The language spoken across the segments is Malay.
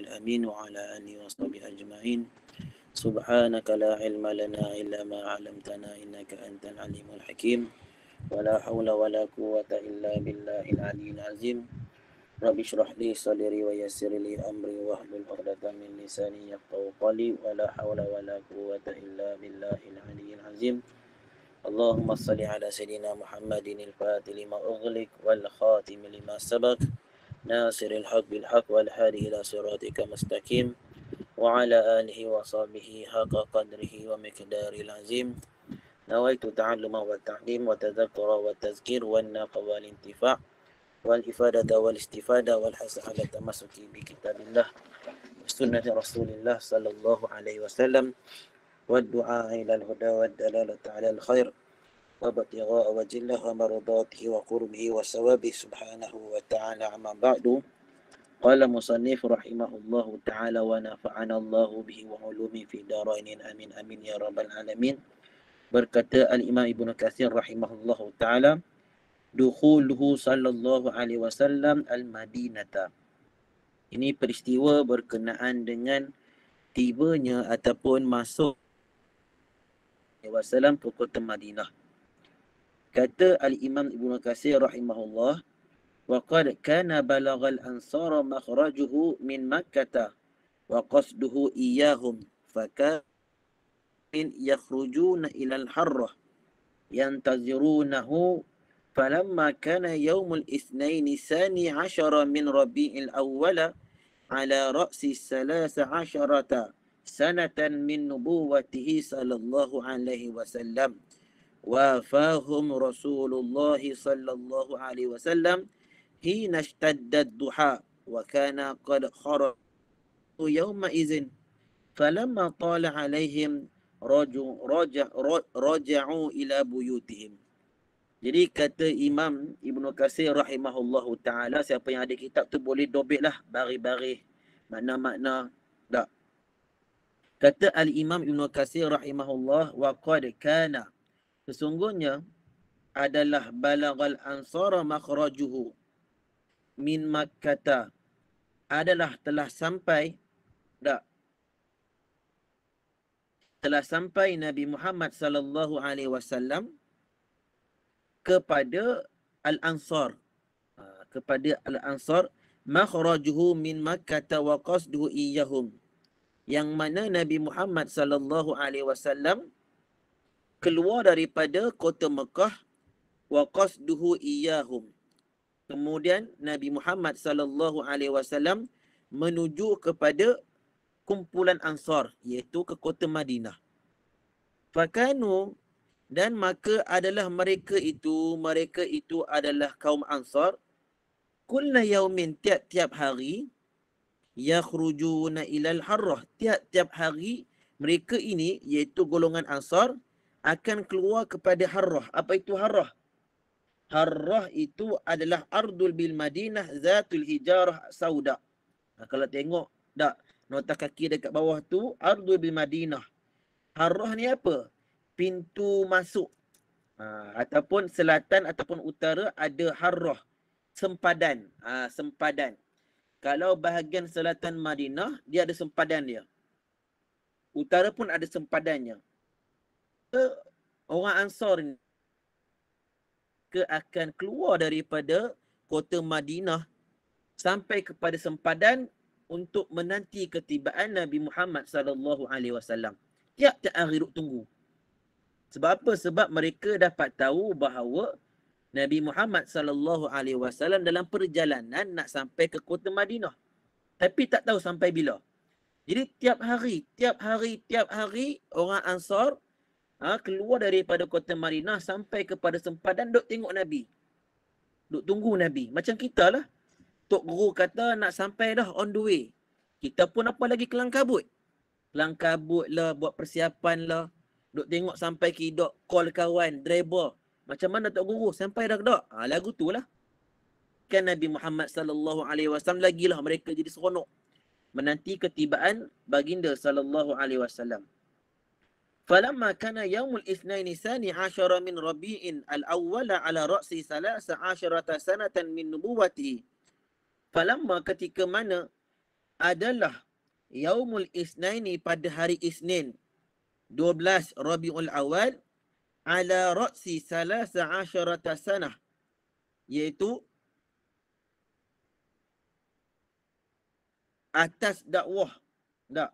الأمين وعلى آله وصحبه أجمعين سبحانك لا علم لنا إلا ما علمتنا إنك أنت العليم الحكيم ولا حول ولا قوة إلا بالله العلي العظيم رب اشرح لي صدري ويسر لي أمري واحلل عقدة من لساني يفقهوا قولي ولا حول ولا قوة إلا بالله العلي العظيم اللهم صل على سيدنا محمد الفاتح لما أغلق والخاتم لما سبق ناصر الحق بالحق والهادي إلى صراطك مستقيم وعلى آله وصحبه حق قدره ومقدار العظيم نويت التعلم والتعليم والتذكر والتذكير والنفع والانتفاع والإفادة والاستفادة والحث على التمسك بكتاب الله وسنة رسول الله صلى الله عليه وسلم والدعاء إلى الهدى والدلالة على الخير وابتغاء وجه الله ومرضاته وقربه وثوابه سبحانه وتعالى عما بعد قال مصنف رحمه الله تعالى ونفعنا الله به وعلومه في دارين امين امين يا رب العالمين بركات الامام ابن كثير رحمه الله تعالى دخوله صلى الله عليه وسلم المدينه Ini peristiwa berkenaan dengan tibanya ataupun masuk Nabi Wasallam ke Kota Madinah. Kata Al-Imam Ibnu Katsir rahimahullah wa qad kana balagal ansara makhrajuhu min Makkah wa qasduhu iyyahum kan yakhrujuna ila al-harrah ينتظرونه فلما كان يوم الاثنين الثاني عشر من ربيع الأول على رأس الثلاث عشرة سنة من نبوته صلى الله عليه وسلم وافاهم رسول الله صلى الله عليه وسلم حين اشتد الضحى وكان قد خرج يومئذ فلما طال عليهم رجعوا رجع رجع رجع الى بيوتهم Jadi kata Imam Ibn Qasir rahimahullah ta'ala Siapa yang ada kitab tu boleh dobit lah Bari-bari Makna-makna Tak Kata Al-Imam Ibn Qasir rahimahullah Wa qad kana sesungguhnya adalah balagal ansara makhrajuhu min makkah adalah telah sampai dak telah sampai Nabi Muhammad sallallahu alaihi wasallam kepada al-ansar ha, kepada al-ansar makhrajuhu min makkah wa qasduhu iyyahum yang mana Nabi Muhammad sallallahu alaihi wasallam keluar daripada kota Mekah wa qasduhu iyyahum. Kemudian Nabi Muhammad sallallahu alaihi wasallam menuju kepada kumpulan Ansar iaitu ke kota Madinah. Fakanu dan maka adalah mereka itu, mereka itu adalah kaum Ansar. Kulna yaumin tiap-tiap hari yakhrujuna ilal harrah. Tiap-tiap hari mereka ini iaitu golongan Ansar akan keluar kepada harrah. Apa itu harrah? Harrah itu adalah ardul bil madinah zatul hijarah sauda. Nah, kalau tengok tak nota kaki dekat bawah tu ardul bil madinah. Harrah ni apa? Pintu masuk. Ha, ataupun selatan ataupun utara ada harrah. Sempadan. Ha, sempadan. Kalau bahagian selatan Madinah, dia ada sempadan dia. Utara pun ada sempadannya orang Ansar ni ke akan keluar daripada kota Madinah sampai kepada sempadan untuk menanti ketibaan Nabi Muhammad sallallahu alaihi wasallam. Tiap tak akhir tunggu. Sebab apa? Sebab mereka dapat tahu bahawa Nabi Muhammad sallallahu alaihi wasallam dalam perjalanan nak sampai ke kota Madinah. Tapi tak tahu sampai bila. Jadi tiap hari, tiap hari, tiap hari orang Ansar ha, keluar daripada kota marina sampai kepada sempadan duk tengok Nabi. Duk tunggu Nabi. Macam kita lah. Tok Guru kata nak sampai dah on the way. Kita pun apa lagi kelangkabut. Kelangkabut lah, buat persiapan lah. Duk tengok sampai kidok, call kawan, driver. Macam mana Tok Guru? Sampai dah dok, Ha, lagu tu lah. Kan Nabi Muhammad sallallahu alaihi wasallam lagi lah mereka jadi seronok menanti ketibaan baginda sallallahu alaihi wasallam. فلما كان يوم الاثنين ثاني عشر من ربيع الأول على رأس ثلاث عشرة سنة من نبوته فلما كتك من adalah يوم الاثنين pada hari Isnin 12 ربيع الأول على رأس ثلاث عشرة سنة yaitu atas dakwah tak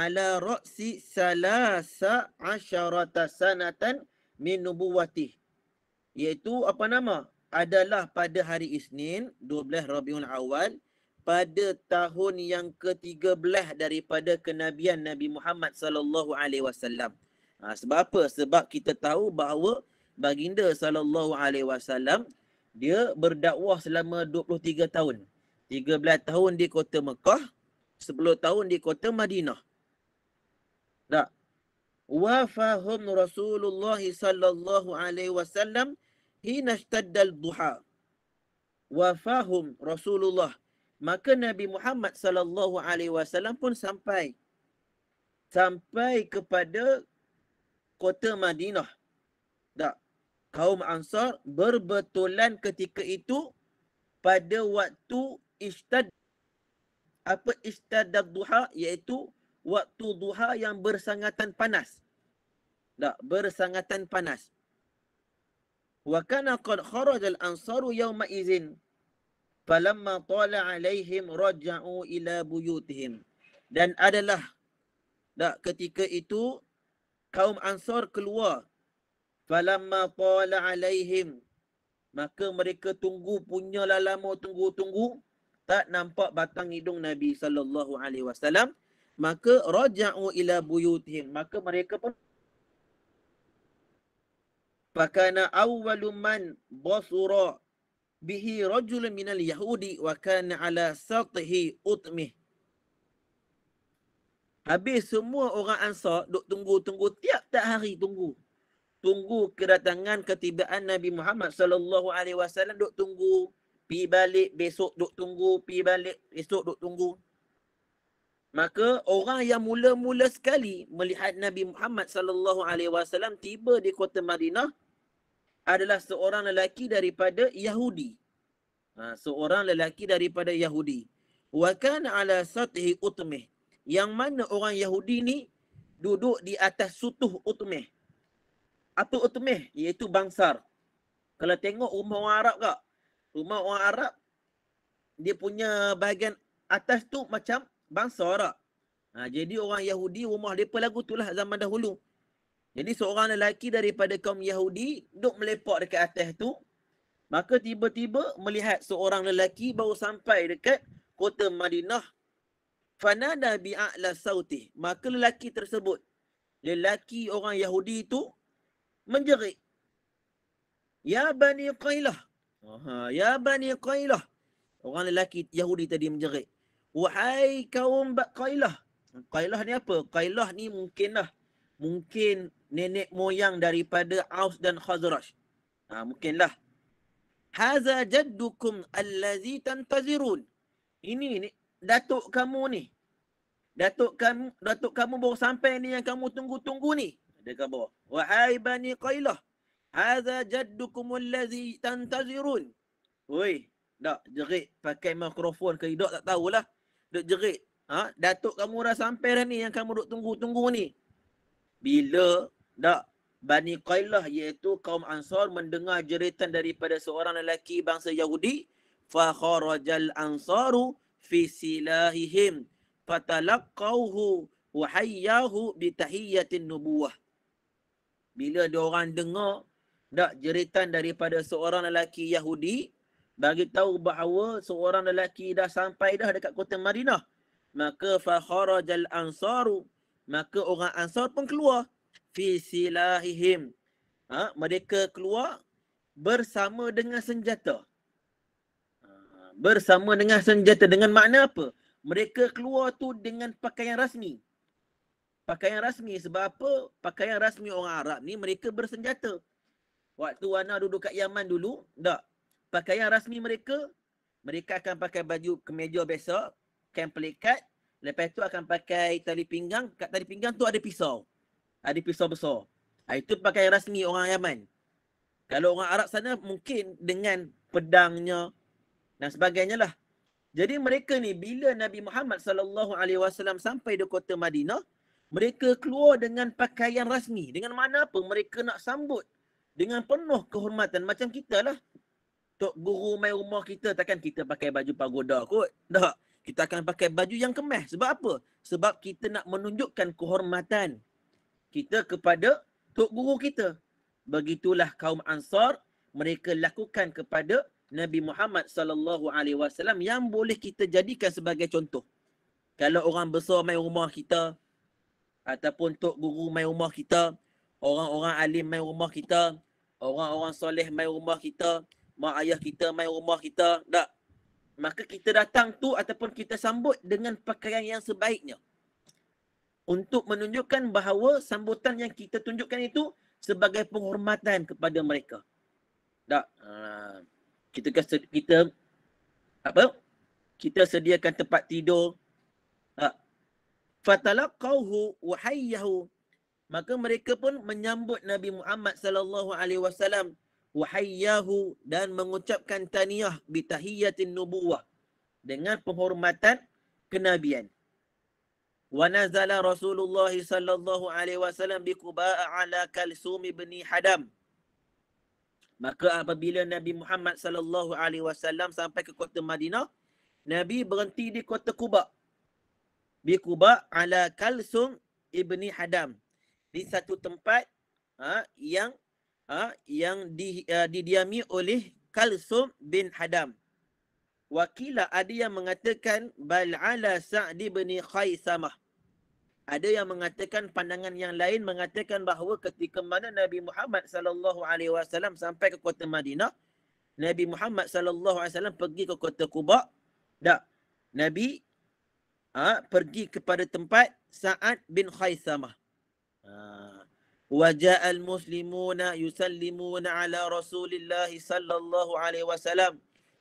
ala ra'si salasa asyarata sanatan min nubuwati. Iaitu apa nama? Adalah pada hari Isnin, 12 Rabiul Awal, pada tahun yang ke-13 daripada kenabian Nabi Muhammad sallallahu alaihi wasallam. Ha, sebab apa? Sebab kita tahu bahawa baginda sallallahu alaihi wasallam dia berdakwah selama 23 tahun. 13 tahun di kota Mekah, 10 tahun di kota Madinah. Tak. Wafahum Rasulullah sallallahu alaihi wasallam hina al duha. Wafahum Rasulullah. Maka Nabi Muhammad sallallahu alaihi wasallam pun sampai sampai kepada kota Madinah. Tak. Kaum Ansar berbetulan ketika itu pada waktu ishtad apa ishtaddal duha iaitu waktu duha yang bersangatan panas. Tak, bersangatan panas. Wa kana qad kharaja al-ansaru yawma izin. Falamma tala alaihim raja'u ila buyutihim. Dan adalah tak ketika itu kaum ansar keluar. Falamma tala alaihim. Maka mereka tunggu punya lama tunggu-tunggu tak nampak batang hidung Nabi sallallahu alaihi wasallam maka raja'u ila buyutihim maka mereka pun fakana awwalu man basura bihi rajul min al yahudi wa kana ala satihi utmi habis semua orang ansar duk tunggu-tunggu tiap-tiap hari tunggu tunggu kedatangan ketibaan Nabi Muhammad sallallahu alaihi wasallam duk tunggu pi balik besok duk tunggu pi balik esok duk tunggu Maka orang yang mula-mula sekali melihat Nabi Muhammad sallallahu alaihi wasallam tiba di kota Madinah adalah seorang lelaki daripada Yahudi. Ha, seorang lelaki daripada Yahudi. Wa kana ala satihi utmih. Yang mana orang Yahudi ni duduk di atas sutuh utmih. atau utmih? Iaitu bangsar. Kalau tengok rumah orang Arab kak. Rumah orang Arab, dia punya bahagian atas tu macam bangsa Arab. Ha, jadi orang Yahudi rumah mereka lagu tu lah zaman dahulu. Jadi seorang lelaki daripada kaum Yahudi duduk melepak dekat atas tu. Maka tiba-tiba melihat seorang lelaki baru sampai dekat kota Madinah. Fana Nabi A'la Sauti. Maka lelaki tersebut. Lelaki orang Yahudi itu menjerit. Ya Bani Qailah. Ya Bani Qailah. Orang lelaki Yahudi tadi menjerit. Wahai kaum Qailah. Qailah ni apa? Qailah ni mungkin lah, Mungkin nenek moyang daripada Aus dan Khazraj. Ha, lah. Haza jaddukum allazi tantazirun. Ini ni, datuk kamu ni. Datuk kamu, datuk kamu baru sampai ni yang kamu tunggu-tunggu ni. Dia kata bawah. Wahai Bani Qailah. Haza jaddukum allazi tantazirun. Oi, tak jerit pakai mikrofon ke hidup tak tahulah duk jerit. Ha? Datuk kamu dah sampai dah ni yang kamu duk tunggu-tunggu ni. Bila dak Bani Qailah iaitu kaum Ansar mendengar jeritan daripada seorang lelaki bangsa Yahudi. Fakharajal Ansaru fi silahihim fatalaqqauhu wahayyahu bitahiyyatin nubuwah. Bila dia orang dengar dak jeritan daripada seorang lelaki Yahudi, bagi tahu bahawa seorang lelaki dah sampai dah dekat kota Madinah maka fa kharajal ansaru maka orang ansar pun keluar fi silahihim ha mereka keluar bersama dengan senjata ha, bersama dengan senjata dengan makna apa mereka keluar tu dengan pakaian rasmi pakaian rasmi sebab apa pakaian rasmi orang Arab ni mereka bersenjata waktu ana duduk kat Yaman dulu tak pakaian rasmi mereka, mereka akan pakai baju kemeja biasa, kain pelikat, lepas tu akan pakai tali pinggang, kat tali pinggang tu ada pisau. Ada pisau besar. Ah, itu pakaian rasmi orang Yaman. Kalau orang Arab sana mungkin dengan pedangnya dan sebagainya lah. Jadi mereka ni bila Nabi Muhammad sallallahu alaihi wasallam sampai di kota Madinah, mereka keluar dengan pakaian rasmi. Dengan mana pun mereka nak sambut dengan penuh kehormatan macam kita lah. Tok Guru main rumah kita takkan kita pakai baju pagoda kot. Tak. Kita akan pakai baju yang kemeh. Sebab apa? Sebab kita nak menunjukkan kehormatan kita kepada Tok Guru kita. Begitulah kaum Ansar mereka lakukan kepada Nabi Muhammad sallallahu alaihi wasallam yang boleh kita jadikan sebagai contoh. Kalau orang besar main rumah kita ataupun tok guru main rumah kita, orang-orang alim main rumah kita, orang-orang soleh main rumah kita, mak ayah kita, mai rumah kita, tak. Maka kita datang tu ataupun kita sambut dengan pakaian yang sebaiknya. Untuk menunjukkan bahawa sambutan yang kita tunjukkan itu sebagai penghormatan kepada mereka. Tak. Ah, kita kita, kita apa? Kita sediakan tempat tidur. Tak. Fatalaqahu wa hayyahu. Maka mereka pun menyambut Nabi Muhammad sallallahu alaihi wasallam wahayyahu dan mengucapkan taniyah bithahiyatin nubuwah dengan penghormatan kenabian. Wa nazala Rasulullah sallallahu alaihi wasallam di Kubah ala Kalsum ibni Hadam. Maka apabila Nabi Muhammad sallallahu alaihi wasallam sampai ke kota Madinah, Nabi berhenti di kota Kubah. Di Kubah ala Kalsum ibni Hadam. Di satu tempat ha, yang uh, yang di, uh, didiami oleh Kalsum bin Hadam. Wakila ada yang mengatakan Bal'ala Sa'di bin Khaisamah. Ada yang mengatakan pandangan yang lain mengatakan bahawa ketika mana Nabi Muhammad sallallahu alaihi wasallam sampai ke kota Madinah, Nabi Muhammad sallallahu alaihi wasallam pergi ke kota Quba. Tak. Nabi ha, pergi kepada tempat Sa'ad bin Khaisamah. Ha. وجاء المسلمون يسلمون على رسول الله صلى الله عليه وسلم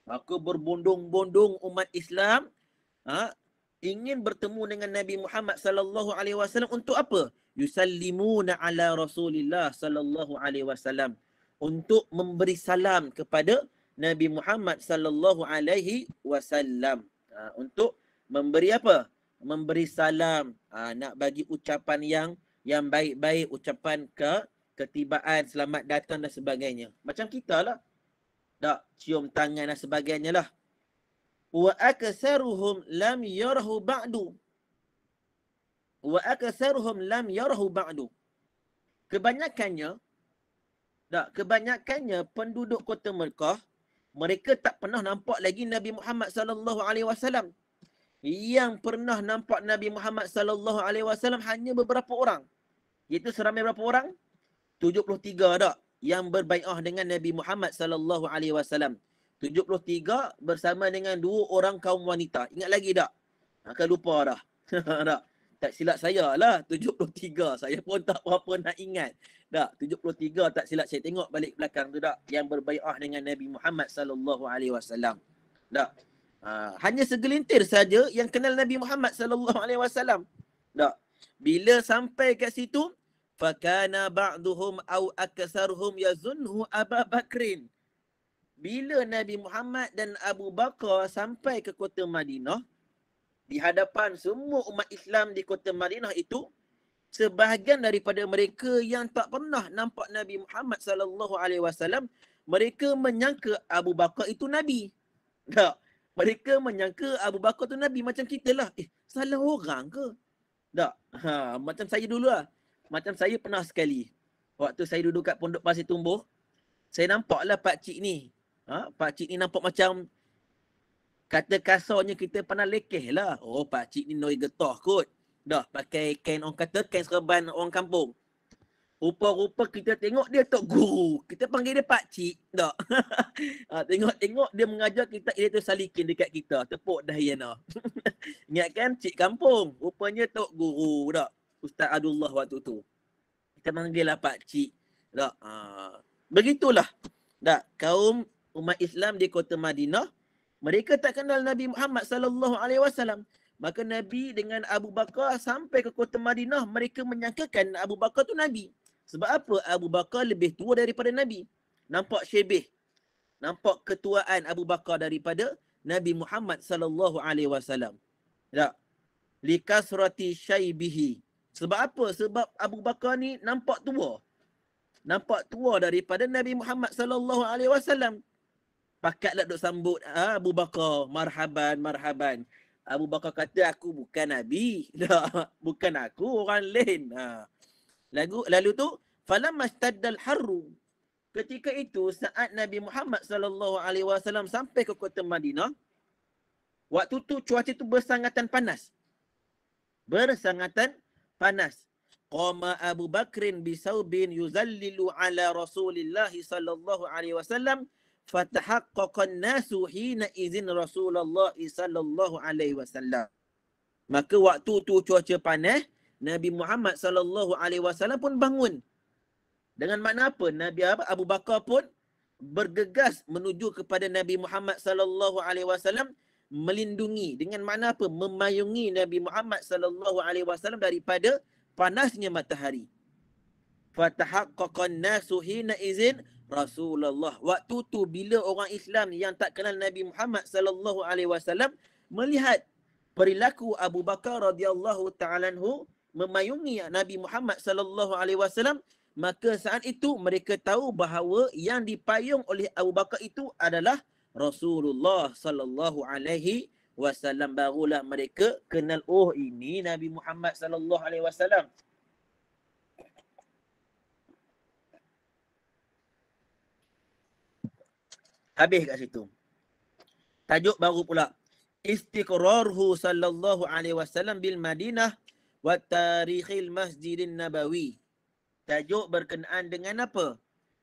Aku berbondong-bondong umat Islam ha, ingin bertemu dengan Nabi Muhammad sallallahu alaihi wasallam untuk apa? Yusallimuna ala Rasulillah sallallahu alaihi wasallam untuk memberi salam kepada Nabi Muhammad sallallahu alaihi wasallam. Ha, untuk memberi apa? Memberi salam ha, nak bagi ucapan yang yang baik-baik ucapan ke ketibaan selamat datang dan sebagainya. Macam kita lah. Tak cium tangan dan sebagainya lah. Wa aksaruhum lam yarahu ba'du. Wa aksaruhum lam yarahu ba'du. Kebanyakannya tak kebanyakannya penduduk kota Mekah mereka tak pernah nampak lagi Nabi Muhammad sallallahu alaihi wasallam. Yang pernah nampak Nabi Muhammad sallallahu alaihi wasallam hanya beberapa orang iaitu seramai berapa orang? 73 dak yang berbaiah dengan Nabi Muhammad sallallahu alaihi wasallam. 73 bersama dengan dua orang kaum wanita. Ingat lagi tak? Akan lupa dah. tak. tak silap saya lah 73. Saya pun tak apa-apa nak ingat. Tak, 73 tak silap saya tengok balik belakang tu tak yang berbaiah dengan Nabi Muhammad sallallahu alaihi wasallam. Tak. Ha, hanya segelintir saja yang kenal Nabi Muhammad sallallahu alaihi wasallam. Tak. Bila sampai kat situ, fakana ba'duhum aw aktsaruhum yazunnu Abu Bakrin bila Nabi Muhammad dan Abu Bakar sampai ke kota Madinah di hadapan semua umat Islam di kota Madinah itu sebahagian daripada mereka yang tak pernah nampak Nabi Muhammad sallallahu alaihi wasallam mereka menyangka Abu Bakar itu nabi tak mereka menyangka Abu Bakar itu nabi macam kita lah eh salah orang ke tak ha macam saya dulu lah macam saya pernah sekali waktu saya duduk kat pondok pasir tumbuh saya nampaklah pak cik ni ha pak cik ni nampak macam kata kasarnya kita pernah lekeh lah oh pak cik ni noi getah kot dah pakai kain orang kata kain serban orang kampung rupa-rupa kita tengok dia tok guru kita panggil dia pak cik dak ha, tengok-tengok dia mengajar kita dia tu salikin dekat kita tepuk dah dahiana ingatkan cik kampung rupanya tok guru dak Ustaz Abdullah waktu tu. Kita panggil lah Pak Cik. Tak? Ha. Begitulah. Tak? Kaum umat Islam di kota Madinah, mereka tak kenal Nabi Muhammad sallallahu alaihi wasallam. Maka Nabi dengan Abu Bakar sampai ke kota Madinah, mereka menyangkakan Abu Bakar tu Nabi. Sebab apa? Abu Bakar lebih tua daripada Nabi. Nampak syebih. Nampak ketuaan Abu Bakar daripada Nabi Muhammad sallallahu alaihi wasallam. Tak? Likasrati syaibihi. Sebab apa? Sebab Abu Bakar ni nampak tua. Nampak tua daripada Nabi Muhammad sallallahu alaihi wasallam. Pakatlah duk sambut ah, Abu Bakar, marhaban, marhaban. Abu Bakar kata aku bukan nabi. bukan aku orang lain. Ha. Lagu lalu tu falamma stadal harru. Ketika itu saat Nabi Muhammad sallallahu alaihi wasallam sampai ke kota Madinah, waktu tu cuaca tu bersangatan panas. Bersangatan panas. Qama Abu Bakrin bi saubin yuzallilu ala Rasulillah sallallahu alaihi wasallam fatahaqqaqa an-nasu hina izin Rasulullah sallallahu alaihi wasallam. Maka waktu tu cuaca panas, Nabi Muhammad sallallahu alaihi wasallam pun bangun. Dengan makna apa? Nabi Abu Bakar pun bergegas menuju kepada Nabi Muhammad sallallahu alaihi wasallam melindungi dengan mana apa memayungi Nabi Muhammad sallallahu alaihi wasallam daripada panasnya matahari. Fatahaqqaqan nasu hina izin Rasulullah. Waktu tu bila orang Islam yang tak kenal Nabi Muhammad sallallahu alaihi wasallam melihat perilaku Abu Bakar radhiyallahu ta'ala memayungi Nabi Muhammad sallallahu alaihi wasallam maka saat itu mereka tahu bahawa yang dipayung oleh Abu Bakar itu adalah Rasulullah sallallahu alaihi wasallam barulah mereka kenal oh ini Nabi Muhammad sallallahu alaihi wasallam. Habis kat situ. Tajuk baru pula. Istiqrarhu sallallahu alaihi wasallam bil Madinah wa tarikhil Masjidin Nabawi. Tajuk berkenaan dengan apa?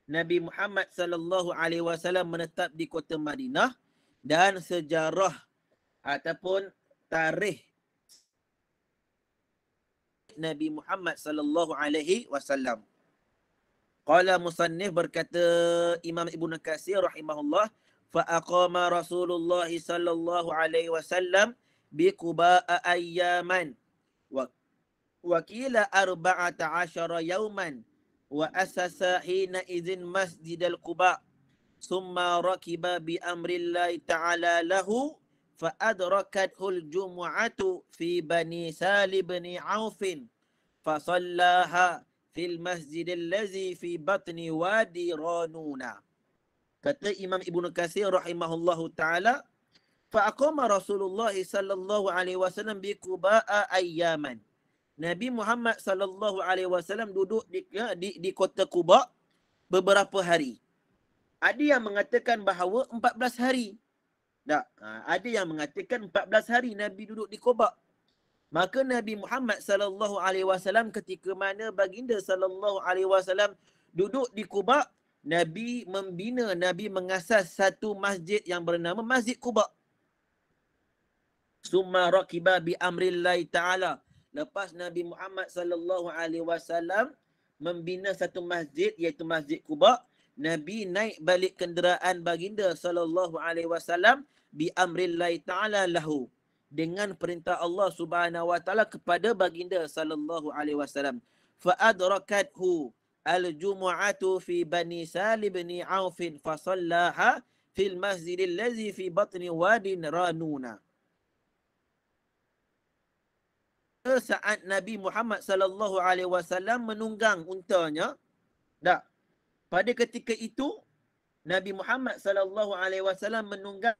Nabi Muhammad sallallahu alaihi wasallam menetap di kota Madinah dan sejarah ataupun tarikh Nabi Muhammad sallallahu alaihi wasallam. Qala musannif berkata Imam Ibn Kasir rahimahullah fa aqama Rasulullah sallallahu alaihi wasallam bi Quba ayyaman wa wakila arba'ata asyara yawman wa asasa hina idzin masjidal quba summa rakiba bi amri llahi ta'ala lahu fa adrakathu al jum'atu fi bani salib bin aufin fa sallaha fil masjid allazi fi batni wadi ranuna kata imam ibnu kasir rahimahullahu ta'ala fa aqama rasulullah sallallahu alaihi wasallam bi quba ayyaman Nabi Muhammad sallallahu alaihi wasallam duduk di, ya, di di kota Quba beberapa hari. Ada yang mengatakan bahawa 14 hari. Tak. Ha, ada yang mengatakan 14 hari Nabi duduk di Quba. Maka Nabi Muhammad sallallahu alaihi wasallam ketika mana baginda sallallahu alaihi wasallam duduk di Quba, Nabi membina, Nabi mengasas satu masjid yang bernama Masjid Quba. Summa raqiba bi amrillahi ta'ala lepas Nabi Muhammad sallallahu alaihi wasallam membina satu masjid iaitu Masjid Quba, Nabi naik balik kenderaan baginda sallallahu alaihi wasallam bi amrillahi ta'ala lahu dengan perintah Allah Subhanahu wa taala kepada baginda sallallahu alaihi wasallam fa adrakathu al-jum'atu fi bani salib bin auf fa sallaha fil masjid allazi fi batni wadin ranuna saat Nabi Muhammad sallallahu alaihi wasallam menunggang untanya. Tak. Pada ketika itu Nabi Muhammad sallallahu alaihi wasallam menunggang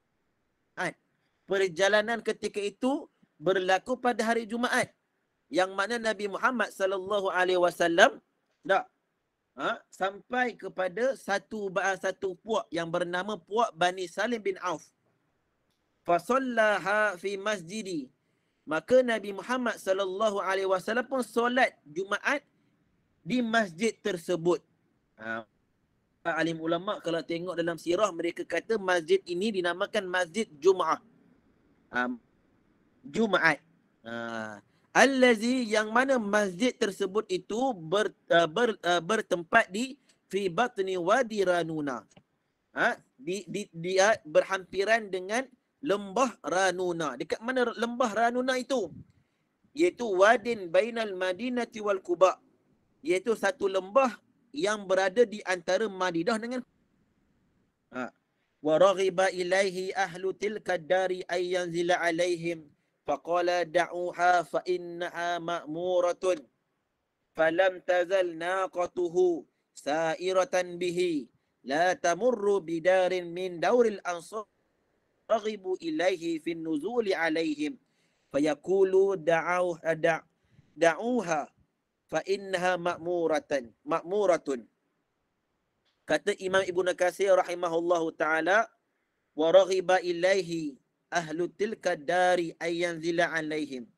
perjalanan ketika itu berlaku pada hari Jumaat. Yang mana Nabi Muhammad sallallahu alaihi wasallam tak ha, sampai kepada satu satu puak yang bernama puak Bani Salim bin Auf. Fasallaha fi masjidi maka Nabi Muhammad sallallahu alaihi wasallam pun solat Jumaat di masjid tersebut. Ha. Alim ulama kalau tengok dalam sirah mereka kata masjid ini dinamakan Masjid Jumaat. Ha. Jumaat. Ha. Allazi yang mana masjid tersebut itu ber, uh, ber, uh, bertempat di fi batni wadi ranuna. Ha? Di, di, dia berhampiran dengan lembah Ranuna. Dekat mana lembah Ranuna itu? Iaitu Wadin Bainal Madinati Wal Quba. Iaitu satu lembah yang berada di antara Madinah dengan ha. Wa raghiba ilaihi ahlu tilka dari ayyan zila alaihim faqala da'uha fa innaha ma'muratun falam tazal naqatuhu sa'iratan bihi la tamurru bidarin min dauril ansar raghibu ilaihi fi Nuzul alaihim fayaqulu da'u da, da'uha fa innaha ma'muratan ma'muratun kata Imam Ibnu Katsir rahimahullahu taala wa raghiba ilaihi ahlu tilka dari ayyan zila alaihim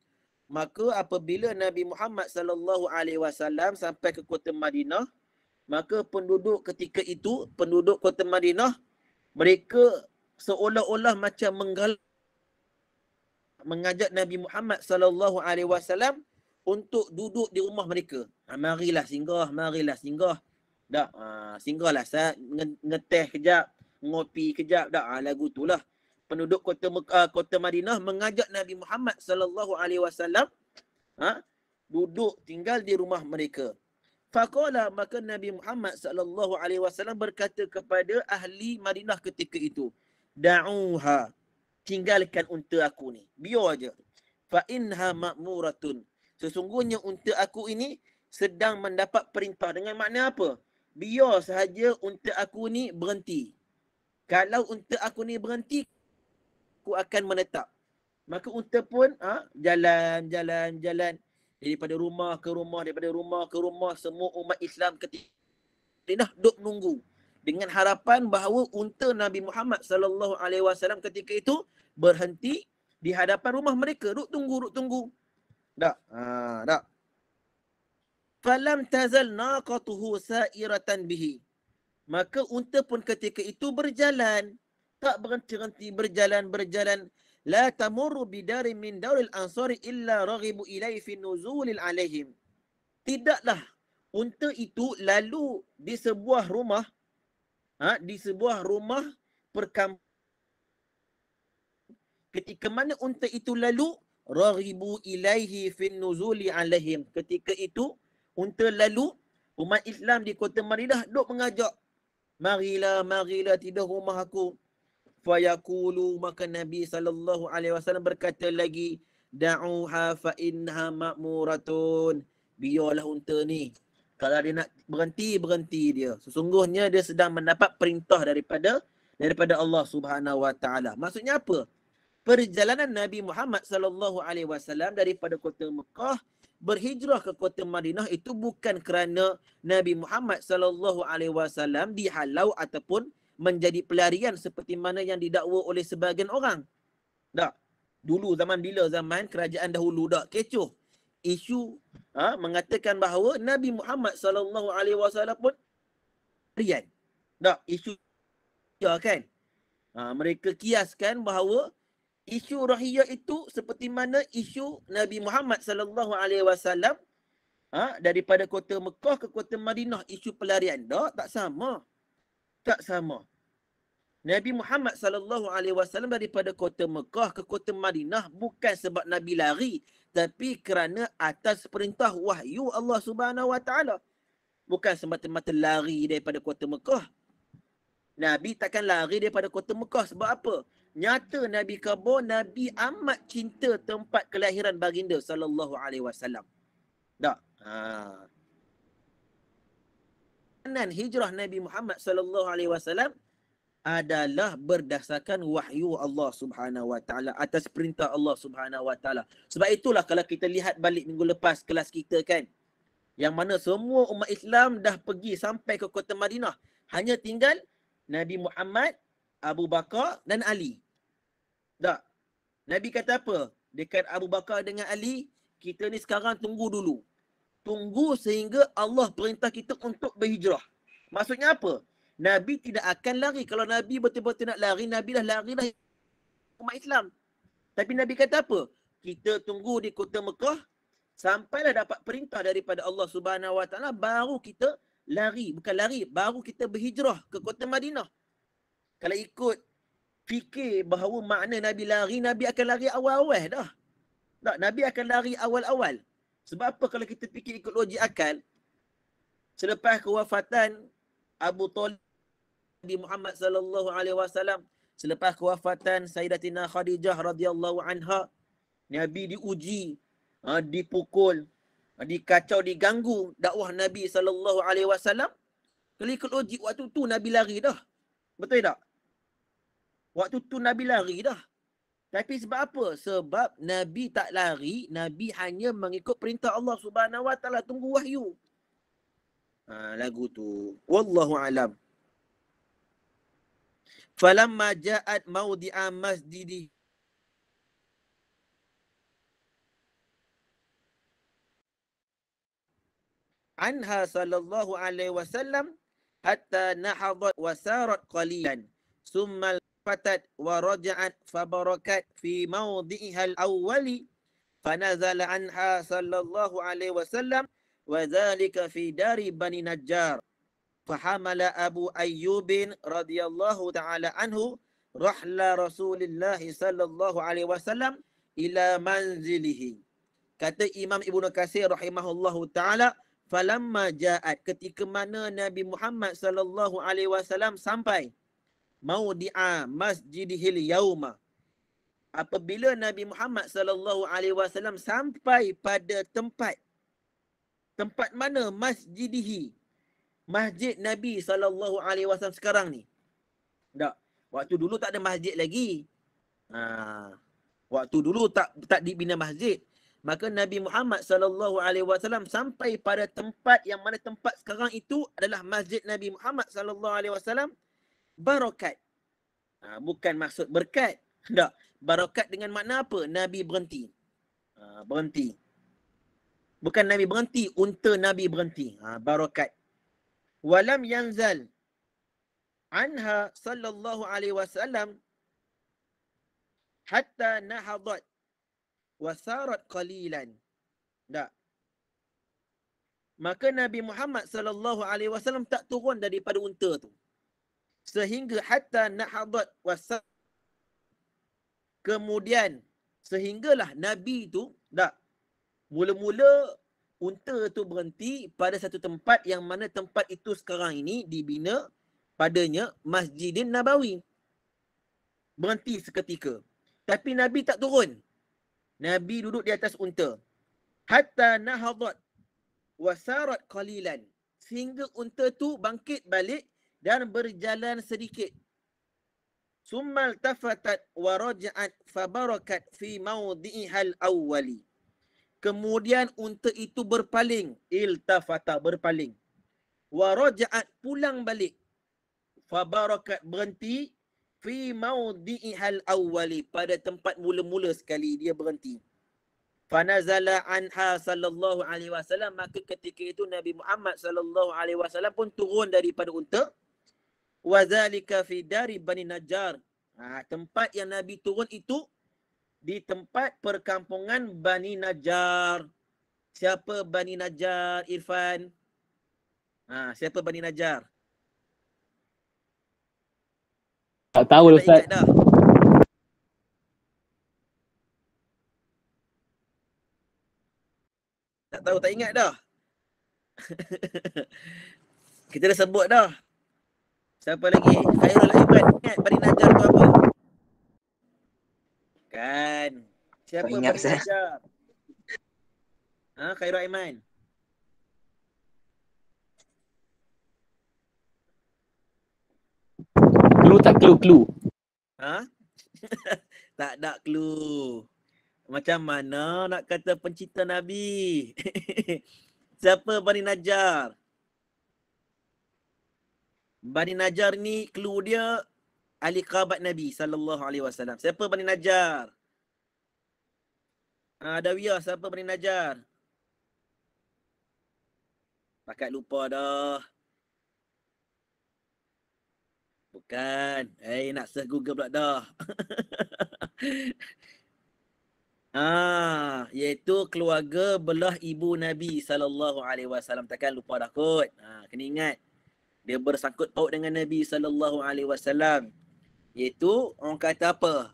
maka apabila Nabi Muhammad sallallahu alaihi wasallam sampai ke kota Madinah maka penduduk ketika itu penduduk kota Madinah mereka seolah-olah macam menggal mengajak Nabi Muhammad sallallahu alaihi wasallam untuk duduk di rumah mereka. Ha, marilah singgah, marilah singgah. Dah, ha, singgahlah sat, ngeteh kejap, ngopi kejap, dah ha, lagu itulah. Penduduk kota Mekah, ah, kota Madinah mengajak Nabi Muhammad sallallahu alaihi wasallam ha, duduk tinggal di rumah mereka. Faqala maka Nabi Muhammad sallallahu alaihi wasallam berkata kepada ahli Madinah ketika itu da'uha tinggalkan unta aku ni biar aje Fa'inha inha ma'muratun sesungguhnya unta aku ini sedang mendapat perintah dengan makna apa biar sahaja unta aku ni berhenti kalau unta aku ni berhenti aku akan menetap maka unta pun ha, jalan jalan jalan daripada rumah ke rumah daripada rumah ke rumah semua umat Islam ketika dia dah duduk menunggu dengan harapan bahawa unta Nabi Muhammad sallallahu alaihi wasallam ketika itu berhenti di hadapan rumah mereka duk tunggu duk tunggu dak ha dak falam tazal naqatuhu sa'iratan bihi maka unta pun ketika itu berjalan tak berhenti-henti berjalan berjalan la tamurru bidari min daril ansari illa raghibu ilai fi nuzulil alaihim tidaklah unta itu lalu di sebuah rumah ha, di sebuah rumah perkampungan ketika mana unta itu lalu raghibu ilaihi fin nuzuli alaihim ketika itu unta lalu umat Islam di kota Madinah duk mengajak marilah marilah tidur rumah aku fayaqulu maka nabi sallallahu alaihi wasallam berkata lagi da'uha fa innaha ma'muratun biarlah unta ni kalau dia nak berhenti berhenti dia sesungguhnya dia sedang mendapat perintah daripada daripada Allah Subhanahu wa taala maksudnya apa perjalanan Nabi Muhammad sallallahu alaihi wasallam daripada kota Mekah berhijrah ke kota Madinah itu bukan kerana Nabi Muhammad sallallahu alaihi wasallam dihalau ataupun menjadi pelarian seperti mana yang didakwa oleh sebagian orang. Tak. Dulu zaman bila zaman kerajaan dahulu tak kecoh. Isu ha, mengatakan bahawa Nabi Muhammad sallallahu alaihi wasallam pun harian. Tak isu ya kan? Ha, mereka kiaskan bahawa isu rahiyah itu seperti mana isu Nabi Muhammad sallallahu alaihi wasallam ha, daripada kota Mekah ke kota Madinah isu pelarian. Tak, tak sama. Tak sama. Nabi Muhammad sallallahu alaihi wasallam daripada kota Mekah ke kota Madinah bukan sebab Nabi lari tapi kerana atas perintah wahyu Allah Subhanahu Wa Taala bukan semata-mata lari daripada kota Mekah Nabi takkan lari daripada kota Mekah sebab apa nyata Nabi khabar Nabi amat cinta tempat kelahiran baginda sallallahu alaihi wasallam tak ha kanan hijrah Nabi Muhammad sallallahu alaihi wasallam adalah berdasarkan wahyu Allah Subhanahu Wa Taala atas perintah Allah Subhanahu Wa Taala. Sebab itulah kalau kita lihat balik minggu lepas kelas kita kan yang mana semua umat Islam dah pergi sampai ke kota Madinah hanya tinggal Nabi Muhammad, Abu Bakar dan Ali. Tak. Nabi kata apa? Dekat Abu Bakar dengan Ali, kita ni sekarang tunggu dulu. Tunggu sehingga Allah perintah kita untuk berhijrah. Maksudnya apa? Nabi tidak akan lari. Kalau Nabi betul-betul nak lari, Nabi lah larilah umat Islam. Tapi Nabi kata apa? Kita tunggu di kota Mekah, sampailah dapat perintah daripada Allah Subhanahu Wa baru kita lari. Bukan lari, baru kita berhijrah ke kota Madinah. Kalau ikut fikir bahawa makna Nabi lari, Nabi akan lari awal-awal dah. Tak, Nabi akan lari awal-awal. Sebab apa kalau kita fikir ikut logik akal, selepas kewafatan Abu Talib, Nabi Muhammad sallallahu alaihi wasallam selepas kewafatan Sayyidatina Khadijah radhiyallahu anha Nabi diuji ha, dipukul ha, dikacau diganggu dakwah Nabi sallallahu alaihi wasallam kali uji waktu tu Nabi lari dah betul tak waktu tu Nabi lari dah tapi sebab apa sebab Nabi tak lari Nabi hanya mengikut perintah Allah Subhanahu wa taala tunggu wahyu ha, lagu tu wallahu alam falamma ja'at maudi'a masjidi anha sallallahu alaihi wasallam hatta nahadat wa sarat qalilan summa fatat wa raja'at fa barakat fi mawdi'iha al-awwali fa nazala anha sallallahu alaihi wasallam wa dhalika fi dari bani najjar فحمل Abu أيوب radhiyallahu taala anhu عنه Rasulullah sallallahu alaihi wasallam الله عليه kata Imam Ibn Kasir rahimahullahu taala falamma ja'at ketika mana Nabi Muhammad sallallahu alaihi wasallam sampai mau di'a masjidihil yauma apabila Nabi Muhammad sallallahu alaihi wasallam sampai pada tempat tempat mana masjidihi masjid Nabi sallallahu alaihi wasallam sekarang ni. Tak. Waktu dulu tak ada masjid lagi. Ha. Waktu dulu tak tak dibina masjid. Maka Nabi Muhammad sallallahu alaihi wasallam sampai pada tempat yang mana tempat sekarang itu adalah masjid Nabi Muhammad sallallahu alaihi wasallam barakat. Ha, bukan maksud berkat. Tak. Barakat dengan makna apa? Nabi berhenti. Ha, berhenti. Bukan Nabi berhenti, unta Nabi berhenti. Ha, barakat walam yanzal anha sallallahu alaihi wasallam hatta nahadat wa sarat qalilan dak maka nabi Muhammad sallallahu alaihi wasallam tak turun daripada unta tu sehingga hatta nahadat wa kemudian sehinggalah nabi tu tak. mula-mula unta tu berhenti pada satu tempat yang mana tempat itu sekarang ini dibina padanya Masjidin Nabawi. Berhenti seketika. Tapi Nabi tak turun. Nabi duduk di atas unta. Hatta nahadat wasarat qalilan. Sehingga unta tu bangkit balik dan berjalan sedikit. Summal tafatat warajat fabarakat fi mawdi'ihal awwali. Kemudian unta itu berpaling. Iltafata berpaling. Waraja'at pulang balik. Fabarakat berhenti. Fi maudi'ihal awwali. Pada tempat mula-mula sekali dia berhenti. Fanazala anha sallallahu alaihi wasallam. Maka ketika itu Nabi Muhammad sallallahu alaihi wasallam pun turun daripada unta. Wazalika fi dari Bani Najjar. Ha, tempat yang Nabi turun itu di tempat perkampungan Bani Najjar. Siapa Bani Najjar, Irfan? Ha, siapa Bani Najjar? Tak tahu Ustaz. Tak dah. Tak tahu, tak ingat dah. Kita dah sebut dah. Siapa lagi? Khairul Aiman. Ingat Bani Najjar tu apa? Kan. Siapa Kau ingat saya? Ha, Khairul Aiman. Clue tak clue clue. Ha? tak ada clue. Macam mana nak kata pencipta Nabi? Siapa Bani Najjar? Bani Najjar ni clue dia ahli kerabat Nabi sallallahu alaihi wasallam. Siapa Bani Najjar? Ah uh, Dawiyah siapa Bani Najjar? Pakat lupa dah. Bukan. Eh hey, nak search Google pula dah. ah, iaitu keluarga belah ibu Nabi sallallahu alaihi wasallam. Takkan lupa dah kot. Ah, kena ingat. Dia bersangkut paut dengan Nabi sallallahu alaihi wasallam. Iaitu orang kata apa?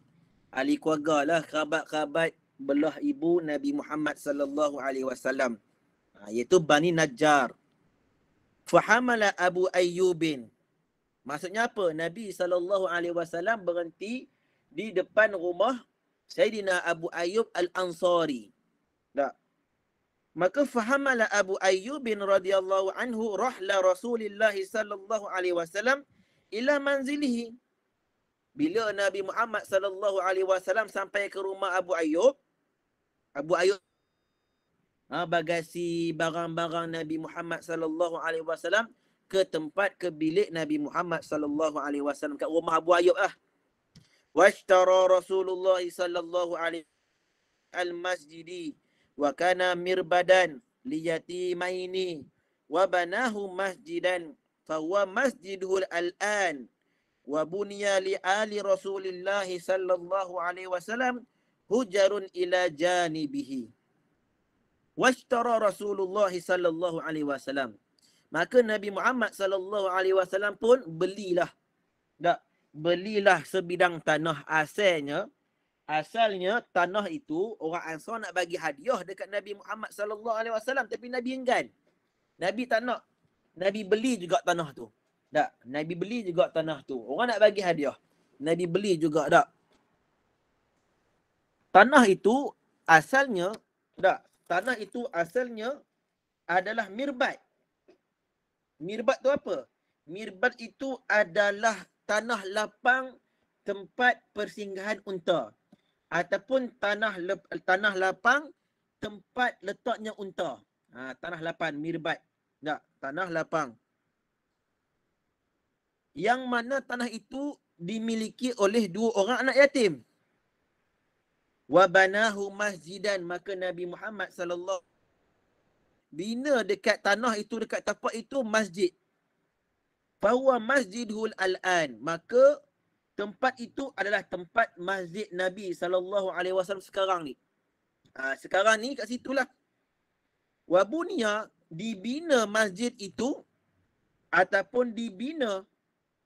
Ahli keluarga lah, kerabat-kerabat belah ibu Nabi Muhammad sallallahu alaihi wasallam. Ha, iaitu Bani Najjar. Fahamala Abu Ayyubin. Maksudnya apa? Nabi sallallahu alaihi wasallam berhenti di depan rumah Sayyidina Abu Ayyub Al-Ansari. Tak. Maka fahamala Abu Ayyub bin radhiyallahu anhu rahla Rasulillah sallallahu alaihi wasallam ila manzilihi bila Nabi Muhammad sallallahu alaihi wasallam sampai ke rumah Abu Ayyub Abu Ayyub ha, bagasi barang-barang Nabi Muhammad sallallahu alaihi wasallam ke tempat ke bilik Nabi Muhammad sallallahu alaihi wasallam kat rumah Abu Ayyub ah washtara Rasulullah sallallahu alaihi al-masjidi wa kana mirbadan li yatimaini wa banahu masjidan fa huwa masjidul al-an wa bunya li ali rasulillah sallallahu alaihi wasallam hujarun ila janibihi washtara rasulullah sallallahu alaihi wasallam maka nabi Muhammad sallallahu alaihi wasallam pun belilah dak belilah sebidang tanah asalnya asalnya tanah itu orang ansar nak bagi hadiah dekat nabi Muhammad sallallahu alaihi wasallam tapi nabi enggan nabi tak nak nabi beli juga tanah tu tak. Nabi beli juga tanah tu. Orang nak bagi hadiah. Nabi beli juga tak. Tanah itu asalnya, tak. Tanah itu asalnya adalah mirbat. Mirbat tu apa? Mirbat itu adalah tanah lapang tempat persinggahan unta. Ataupun tanah tanah lapang tempat letaknya unta. Ha, tanah lapang, mirbat. Tak, tanah lapang yang mana tanah itu dimiliki oleh dua orang anak yatim wa banahu masjidan maka Nabi Muhammad sallallahu bina dekat tanah itu dekat tapak itu masjid bahwa masjidul al-an maka tempat itu adalah tempat masjid Nabi sallallahu alaihi wasallam sekarang ni ha, sekarang ni kat situlah wa bunya dibina masjid itu ataupun dibina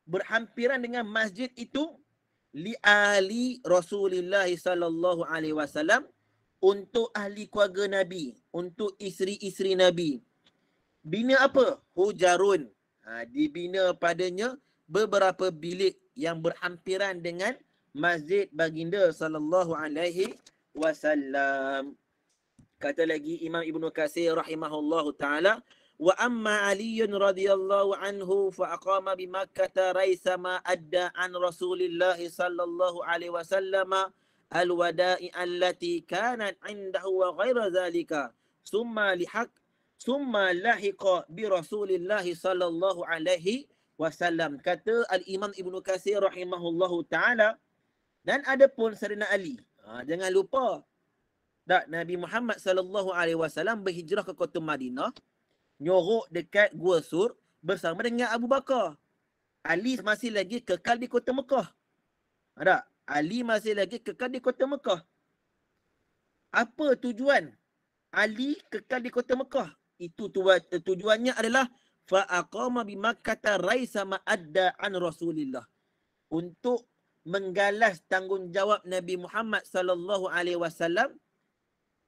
berhampiran dengan masjid itu li ali Rasulullah sallallahu alaihi wasallam untuk ahli keluarga Nabi, untuk isteri-isteri Nabi. Bina apa? Hujarun. Ha, dibina padanya beberapa bilik yang berhampiran dengan masjid baginda sallallahu alaihi wasallam. Kata lagi Imam ibnu Kasir rahimahullahu ta'ala wa amma aliyun radhiyallahu anhu fa aqama bi makkah raisa ma adda an rasulillahi sallallahu alaihi wasallam al wada'i allati kanat indahu wa ghayra dhalika thumma lihaq thumma lahiqa bi rasulillahi sallallahu alaihi wasallam kata al imam ibnu kasir rahimahullahu taala dan adapun serina ali ha, jangan lupa tak Nabi Muhammad sallallahu alaihi wasallam berhijrah ke kota Madinah nyorok dekat Gua Sur bersama dengan Abu Bakar. Ali masih lagi kekal di kota Mekah. Ada? Ha, Ali masih lagi kekal di kota Mekah. Apa tujuan Ali kekal di kota Mekah? Itu tu, tujuannya adalah fa'aqama bi makkata raisa ma adda an rasulillah. Untuk menggalas tanggungjawab Nabi Muhammad sallallahu alaihi wasallam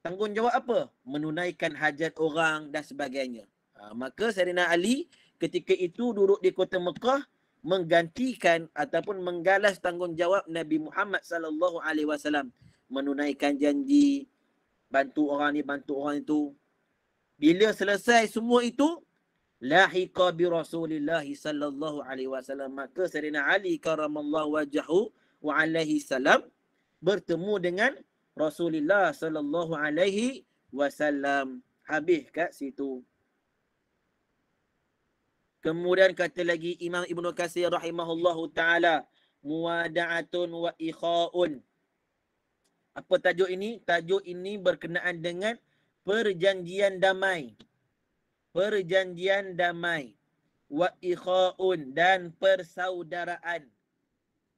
tanggungjawab apa menunaikan hajat orang dan sebagainya Ah, maka Sayyidina Ali ketika itu duduk di kota Mekah menggantikan ataupun menggalas tanggungjawab Nabi Muhammad sallallahu alaihi wasallam menunaikan janji bantu orang ni bantu orang itu bila selesai semua itu lahiqa bi Rasulillah sallallahu alaihi wasallam maka Sayyidina Ali karamallahu wajhu wa alaihi salam bertemu dengan Rasulillah sallallahu alaihi wasallam habis kat situ Kemudian kata lagi Imam Ibn Qasir rahimahullahu ta'ala Muwada'atun wa ikha'un Apa tajuk ini? Tajuk ini berkenaan dengan Perjanjian damai Perjanjian damai Wa ikha'un dan persaudaraan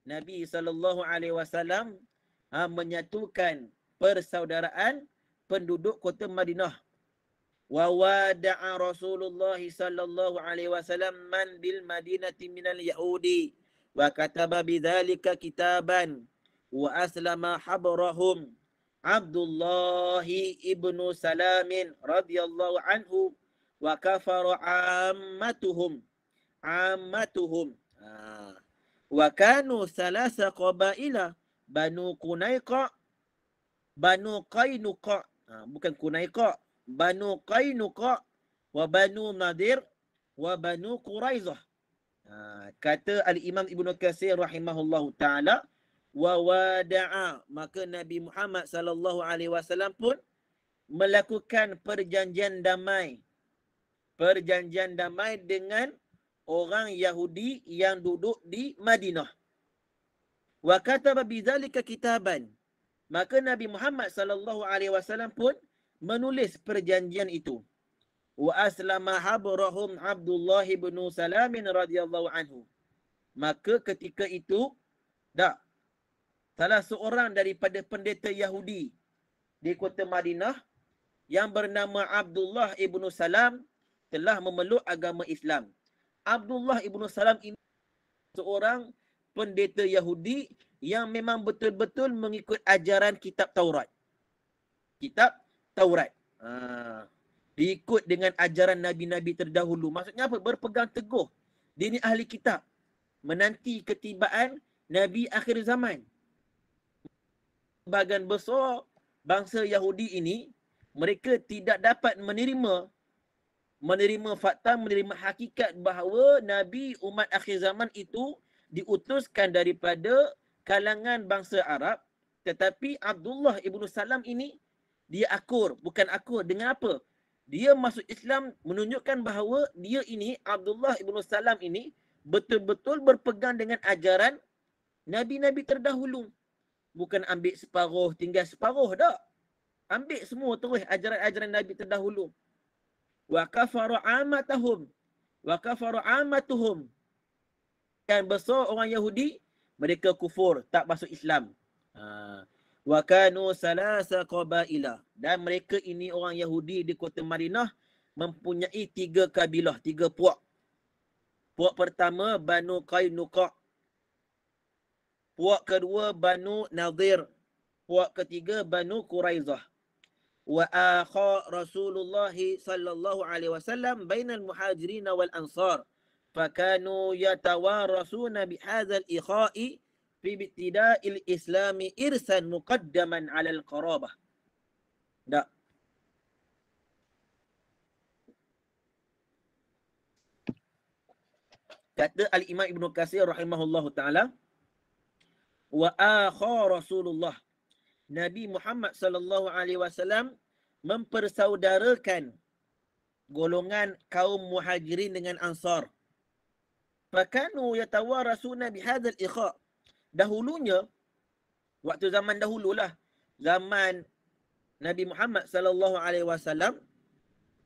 Nabi SAW ha, menyatukan persaudaraan penduduk kota Madinah wa wada'a Rasulullah sallallahu alaihi wasallam man bil madinati minal yahudi wa kataba bidzalika kitaban wa aslama habrahum Abdullah ibn Salam radhiyallahu anhu wa kafara ammatuhum ammatuhum ha. wa kanu thalatha qabaila banu kunaiqa banu qainuqa ha, bukan kunaiqa Banu Qainuqa wa Banu Nadir wa Banu Quraizah. Ha, kata Al-Imam Ibn Kasir rahimahullahu ta'ala wa wada'a maka Nabi Muhammad sallallahu alaihi wasallam pun melakukan perjanjian damai perjanjian damai dengan orang Yahudi yang duduk di Madinah. Wa kataba bidzalika kitaban. Maka Nabi Muhammad sallallahu alaihi wasallam pun menulis perjanjian itu. Wa aslama habrahum Abdullah bin Salam radhiyallahu anhu. Maka ketika itu dak salah seorang daripada pendeta Yahudi di kota Madinah yang bernama Abdullah ibnu Salam telah memeluk agama Islam. Abdullah ibnu Salam ini seorang pendeta Yahudi yang memang betul-betul mengikut ajaran kitab Taurat. Kitab Taurat. Ha. Diikut dengan ajaran Nabi-Nabi terdahulu. Maksudnya apa? Berpegang teguh. Dia ni ahli kitab. Menanti ketibaan Nabi akhir zaman. Bahagian besar bangsa Yahudi ini, mereka tidak dapat menerima menerima fakta, menerima hakikat bahawa Nabi umat akhir zaman itu diutuskan daripada kalangan bangsa Arab tetapi Abdullah ibnu Salam ini dia akur bukan akur dengan apa dia masuk Islam menunjukkan bahawa dia ini Abdullah ibnu Salam ini betul-betul berpegang dengan ajaran nabi-nabi terdahulu bukan ambil separuh tinggal separuh dak ambil semua terus ajaran-ajaran nabi terdahulu wa kafara amatahum wa kafara amatuhum kan besar orang Yahudi mereka kufur tak masuk Islam ha wa kanu salasa qabaila dan mereka ini orang Yahudi di kota Madinah mempunyai tiga kabilah, tiga puak. Puak pertama Banu Qainuqa. Puak kedua Banu Nadir. Puak ketiga Banu Quraizah. Wa akha Rasulullah sallallahu alaihi wasallam bainal muhajirin wal ansar. Fakanu yatawarasuna bihadzal ikha'i bibtida'il islami irsan muqaddaman 'ala al-qarabah. Tak. Kata Al-Imam Ibn Kasir rahimahullahu ta'ala wa akha Rasulullah Nabi Muhammad sallallahu alaihi wasallam mempersaudarakan golongan kaum muhajirin dengan ansar. Fakanu yatawarasuna bihadzal ikha' dahulunya waktu zaman dahululah zaman Nabi Muhammad sallallahu alaihi wasallam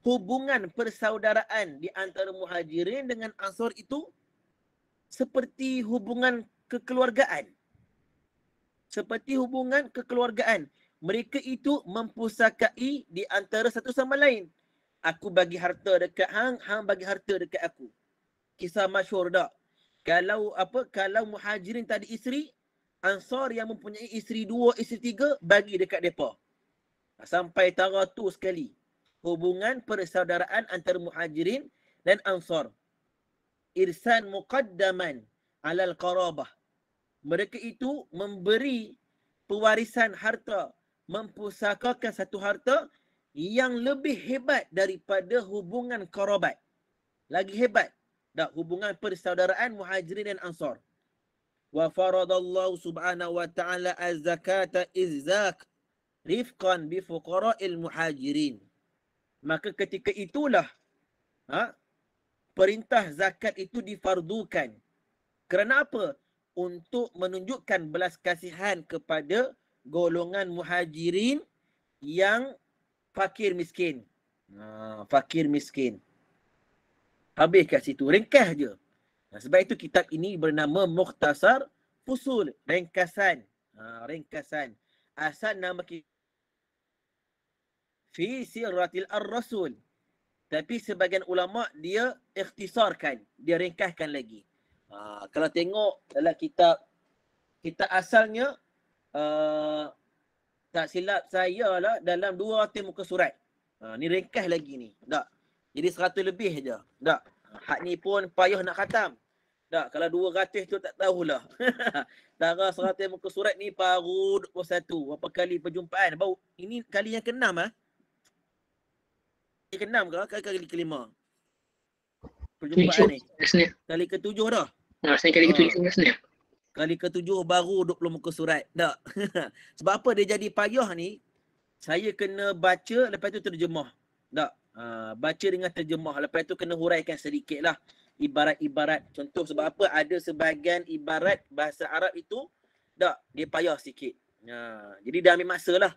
hubungan persaudaraan di antara muhajirin dengan ansar itu seperti hubungan kekeluargaan seperti hubungan kekeluargaan mereka itu mempusakai di antara satu sama lain aku bagi harta dekat hang hang bagi harta dekat aku kisah masyhur dak kalau apa kalau muhajirin tak ada isteri ansar yang mempunyai isteri dua isteri tiga bagi dekat depa sampai tara tu sekali hubungan persaudaraan antara muhajirin dan ansar irsan muqaddaman alal qarabah mereka itu memberi pewarisan harta mempusakakan satu harta yang lebih hebat daripada hubungan korobat. Lagi hebat dak hubungan persaudaraan Muhajirin dan Ansar. Wa faradallahu subhanahu wa ta'ala az-zakata izzak rifqan bi fuqara'il muhajirin. Maka ketika itulah ha, perintah zakat itu difardukan. Kerana apa? Untuk menunjukkan belas kasihan kepada golongan muhajirin yang fakir miskin. Ha, fakir miskin. Habis kat situ. Ringkas je. Nah, sebab itu kitab ini bernama Mukhtasar Fusul. Ringkasan. Ha, ringkasan. Asal nama kita. Fi siratil ar-rasul. Tapi sebagian ulama dia ikhtisarkan. Dia ringkaskan lagi. Ha, kalau tengok dalam kitab. Kitab asalnya. Uh, tak silap saya lah dalam dua ratus muka surat. Ha, ni ringkas lagi ni. Tak. Jadi 100 lebih je. Tak. Hak ni pun payah nak khatam. Tak. Kalau dua 200 tu tak tahulah. Darah 100 muka surat ni baru satu. Berapa kali perjumpaan. Baru ini kali yang ke-6 lah. Eh? Kali ke-6 ke? Kali ke lima. Perjumpaan ni. Kali ke-7 dah. Ha, nah, kali ha. ke-7 Kali ke-7 baru 20 muka surat. Tak. Sebab apa dia jadi payah ni, saya kena baca lepas tu terjemah. Tak. Ah, baca dengan terjemah lepas tu kena huraikan sedikit lah ibarat-ibarat contoh sebab apa ada sebahagian ibarat bahasa Arab itu tak dia payah sikit ha, jadi dah ambil masa lah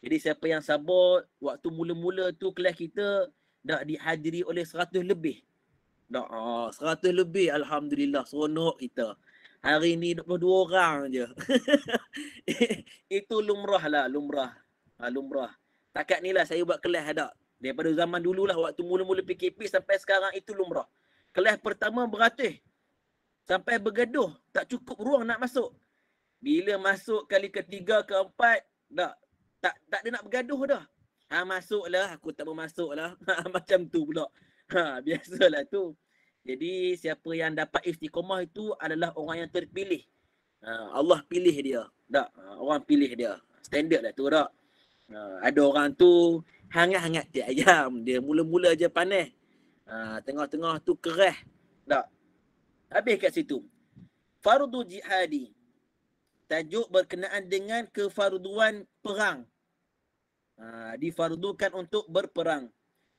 jadi siapa yang sabar waktu mula-mula tu kelas kita tak dihadiri oleh seratus lebih tak ah, seratus lebih Alhamdulillah seronok kita Hari ni dua orang je. itu lumrah lah, lumrah. Ha, lumrah. Takat ni lah saya buat kelas dah. Daripada zaman dulu lah, waktu mula-mula PKP sampai sekarang itu lumrah. Kelas pertama beratus. Sampai bergaduh. Tak cukup ruang nak masuk. Bila masuk kali ketiga, keempat, tak. Tak, tak ada nak bergaduh dah. Ha lah, aku tak mau masuklah. Ha, macam tu pula. Ha biasalah tu. Jadi siapa yang dapat istiqomah itu adalah orang yang terpilih. Ha, Allah pilih dia. Tak, ha, orang pilih dia. Standard lah tu tak. Ha, ada orang tu hangat-hangat tiap ayam. Dia mula-mula je panas. Ha, tengah-tengah tu kerah. Tak. Habis kat situ. Fardu jihadi. Tajuk berkenaan dengan kefarduan perang. Ha, difardukan untuk berperang.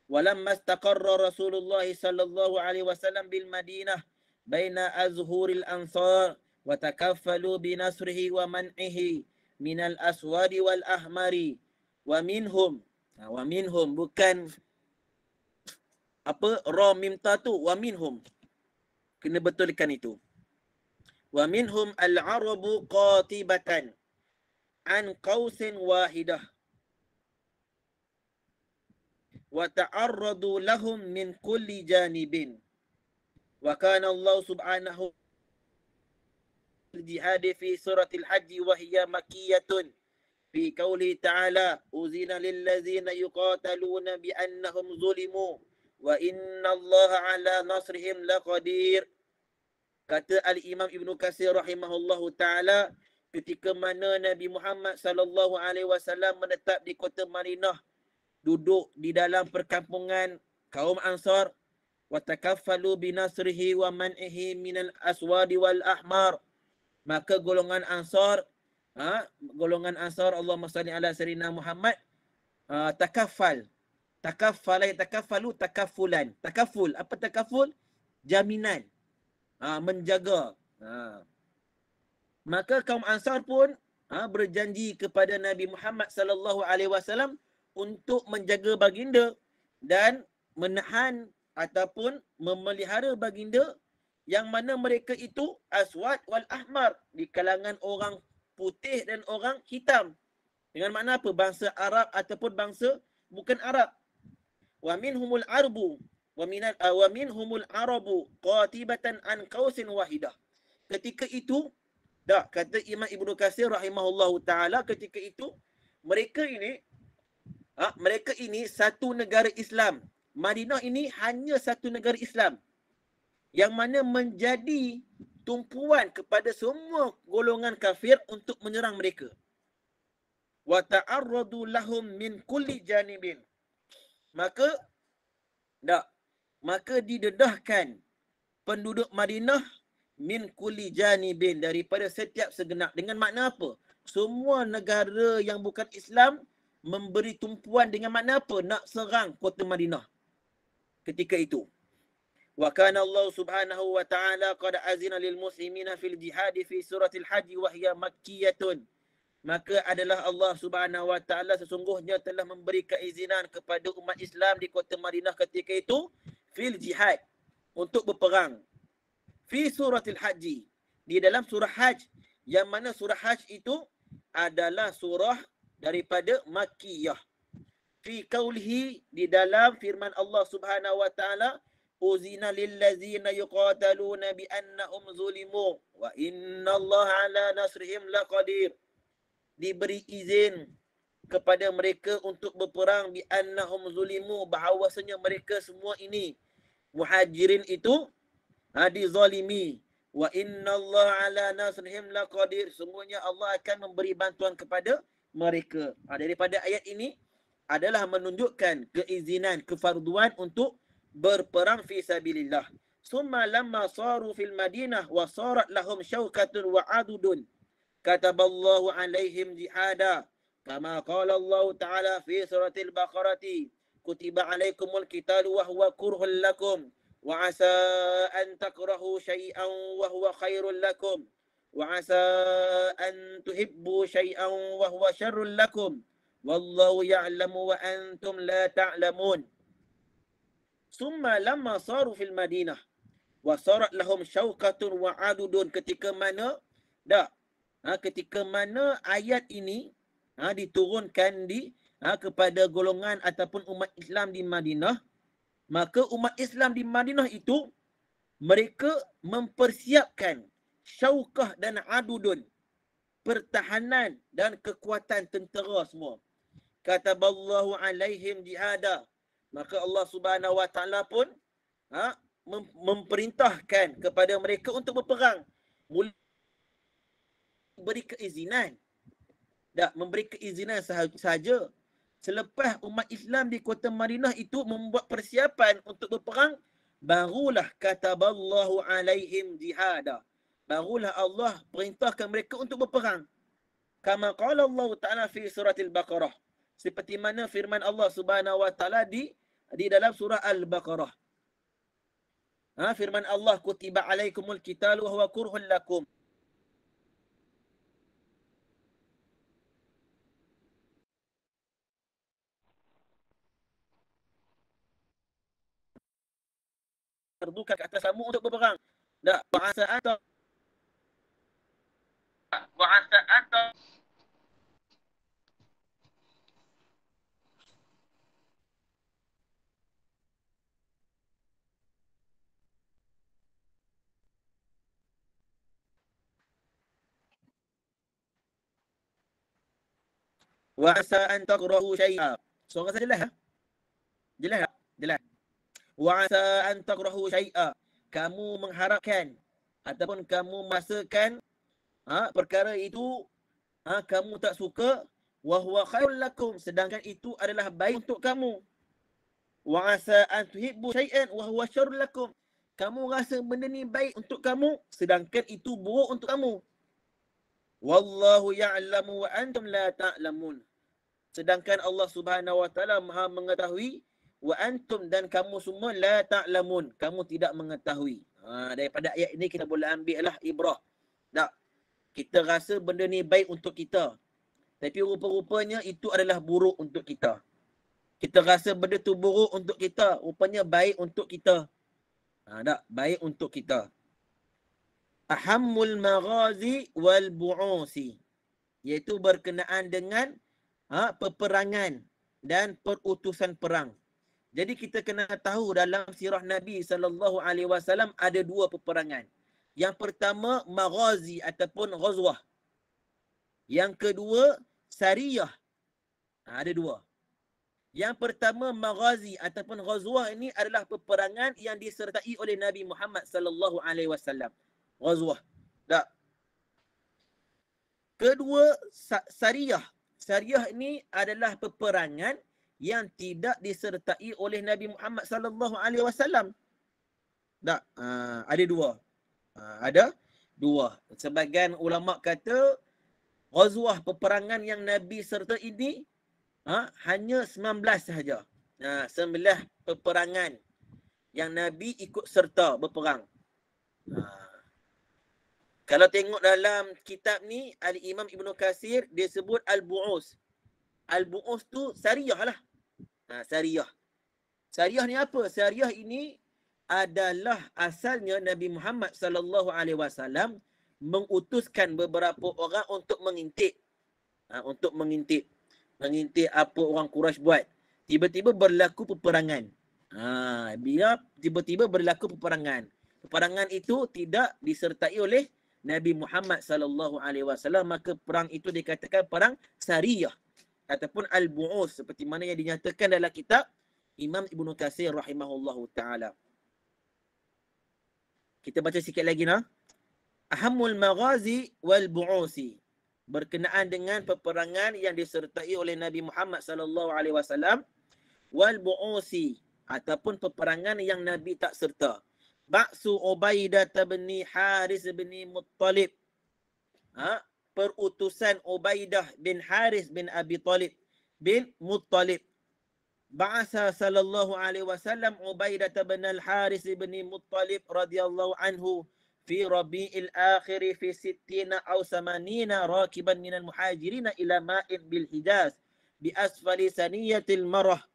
Walamma staqarra Rasulullah sallallahu alaihi wasallam bil Madinah baina azhuril ansar wa takaffalu binasrihi wa man'ihi min al aswadi wal ahmari wa minhum ha, wa minhum bukan apa ra mim ta tu wa minhum kena betulkan itu wa minhum al arabu qatibatan an qausin wahidah wa ta'arradu lahum min kulli janibin wa kana Allah subhanahu jihad fi suratil hajj wa hiya makiyatun في قوله تعالى أذن للذين يقاتلون بأنهم ظلموا وإن الله على نصرهم لقدير kata al imam ibnu kasir rahimahullahu taala ketika mana nabi Muhammad sallallahu alaihi wasallam menetap di kota Madinah duduk di dalam perkampungan kaum ansar wa takaffalu binasrihi wa man'ihi minal aswadi wal ahmar maka golongan ansar ha, golongan Ansar Allah Masalli ala Serina Muhammad uh, takafal. Takafal ayat takafalu takafulan. Takaful. Apa takaful? Jaminan. Ha, menjaga. Ha. Maka kaum Ansar pun ha, berjanji kepada Nabi Muhammad sallallahu alaihi wasallam untuk menjaga baginda dan menahan ataupun memelihara baginda yang mana mereka itu Aswad wal Ahmar di kalangan orang putih dan orang hitam. Dengan makna apa? Bangsa Arab ataupun bangsa bukan Arab. Wa minhumul arbu wa min ah, wa minhumul arabu qatibatan an qausin wahidah. Ketika itu dak kata Imam Ibnu Katsir rahimahullahu taala ketika itu mereka ini ha, mereka ini satu negara Islam. Madinah ini hanya satu negara Islam yang mana menjadi tumpuan kepada semua golongan kafir untuk menyerang mereka. Wa ta'arradu lahum min kulli janibin. Maka tak. Maka didedahkan penduduk Madinah min kulli janibin daripada setiap segenap. Dengan makna apa? Semua negara yang bukan Islam memberi tumpuan dengan makna apa? Nak serang kota Madinah ketika itu. Allah وكان الله سبحانه وتعالى قد أذن للمسلمين في الجهاد في سورة الحج وهي مكية Maka adalah Allah subhanahu wa ta'ala sesungguhnya telah memberi keizinan kepada umat Islam di kota Madinah ketika itu fil jihad untuk berperang. Fi al haji. Di dalam surah haj. Yang mana surah haj itu adalah surah daripada makkiyah. Fi kaulhi di dalam firman Allah subhanahu wa ta'ala lil أذن للذين يقاتلون بأنهم ظلموا وإن الله على نصرهم لقدير diberi izin kepada mereka untuk berperang bi annahum zulimu bahawasanya mereka semua ini muhajirin itu hadi zalimi wa inna Allah ala nasrihim laqadir semuanya Allah akan memberi bantuan kepada mereka ha, daripada ayat ini adalah menunjukkan keizinan kefarduan untuk berperang fi sabilillah. Summa lamma saru fil Madinah wa sarat lahum syaukatun wa adudun. Kataballahu alaihim jihada. Kama kala Allah Ta'ala fi suratil Baqarati. Kutiba alaikumul kitalu wa huwa kurhul lakum. Wa asa an takrahu syai'an wa huwa khairul lakum. Wa asa an tuhibbu syai'an wa huwa syarrul lakum. Wallahu ya'lamu wa antum la ta'lamun. Ta summa lamma saru fil madinah wa sarat lahum syauqatun wa adudun ketika mana dak ha, ketika mana ayat ini ha, diturunkan di ha, kepada golongan ataupun umat Islam di Madinah maka umat Islam di Madinah itu mereka mempersiapkan syaukah dan adudun pertahanan dan kekuatan tentera semua kata Allah alaihim jihadah maka Allah Subhanahu Wa Taala pun ha, mem- memerintahkan kepada mereka untuk berperang. Mul- beri keizinan. Tak, memberi keizinan sah- sahaja. Selepas umat Islam di kota Madinah itu membuat persiapan untuk berperang, barulah kata Allahu alaihim jihada. Barulah Allah perintahkan mereka untuk berperang. Kama qala Allah Ta'ala fi surah Al-Baqarah. Seperti mana firman Allah Subhanahu wa Ta'ala di di dalam surah Al-Baqarah. Ha, firman Allah kutiba alaikumul kital wa huwa kurhul lakum. Perdukan ke atas kamu untuk berperang. Tak. Wa asa'ata. Wa asa'ata. wa asa an taqra'u shay'a suara saya jelas ha jelas tak jelas wa asa an taqra'u shay'a kamu mengharapkan ataupun kamu masakan ha, perkara itu ha, kamu tak suka wa huwa khairul lakum sedangkan itu adalah baik untuk kamu wa asa an tuhibbu shay'an wa huwa syarrul lakum kamu rasa benda ni baik untuk kamu sedangkan itu buruk untuk kamu Wallahu ya'lamu wa antum la ta'lamun. Sedangkan Allah Subhanahu wa taala Maha mengetahui wa antum dan kamu semua la ta'lamun. Kamu tidak mengetahui. Ha, daripada ayat ini kita boleh ambil lah ibrah. Tak. Kita rasa benda ni baik untuk kita. Tapi rupa-rupanya itu adalah buruk untuk kita. Kita rasa benda tu buruk untuk kita. Rupanya baik untuk kita. Ha, tak. Baik untuk kita ahammul maghazi wal bu'usi iaitu berkenaan dengan ha, peperangan dan perutusan perang. Jadi kita kena tahu dalam sirah Nabi sallallahu alaihi wasallam ada dua peperangan. Yang pertama maghazi ataupun ghazwah. Yang kedua sariyah. Ha, ada dua. Yang pertama maghazi ataupun ghazwah ini adalah peperangan yang disertai oleh Nabi Muhammad sallallahu alaihi wasallam. Ghazwah. Tak. Kedua, Sariyah. Sariyah ini adalah peperangan yang tidak disertai oleh Nabi Muhammad sallallahu alaihi wasallam. Tak, uh, ada dua. Uh, ada dua. Sebagian ulama kata ghazwah peperangan yang Nabi serta ini ha, hanya 19 sahaja. Ha, sembelah peperangan yang Nabi ikut serta berperang. Ha, kalau tengok dalam kitab ni Al-Imam Ibn Qasir dia sebut Al-Bu'us. Al-Bu'us tu syariah lah. Ha, syariah. Syariah ni apa? Syariah ini adalah asalnya Nabi Muhammad sallallahu alaihi wasallam mengutuskan beberapa orang untuk mengintip. Ha, untuk mengintip. Mengintip apa orang Quraisy buat. Tiba-tiba berlaku peperangan. Ha, biar tiba-tiba berlaku peperangan. Peperangan itu tidak disertai oleh Nabi Muhammad sallallahu alaihi wasallam maka perang itu dikatakan perang sariyah ataupun al-bu'us seperti mana yang dinyatakan dalam kitab Imam Ibn Kasir rahimahullahu taala. Kita baca sikit lagi nah. Ahamul maghazi wal bu'usi berkenaan dengan peperangan yang disertai oleh Nabi Muhammad sallallahu alaihi wasallam wal bu'usi ataupun peperangan yang Nabi tak serta. Ba'su Ubaidah bin Haris bin Muttalib. Ha? Perutusan Ubaidah bin Haris bin Abi Talib bin Muttalib. Ba'asa sallallahu alaihi wasallam Ubaidah bin Al-Haris bin Muttalib radhiyallahu anhu fi rabi'il akhir fi sittina aw samanina rakiban al muhajirina ila ma'in bil hijaz bi asfali saniyatil marah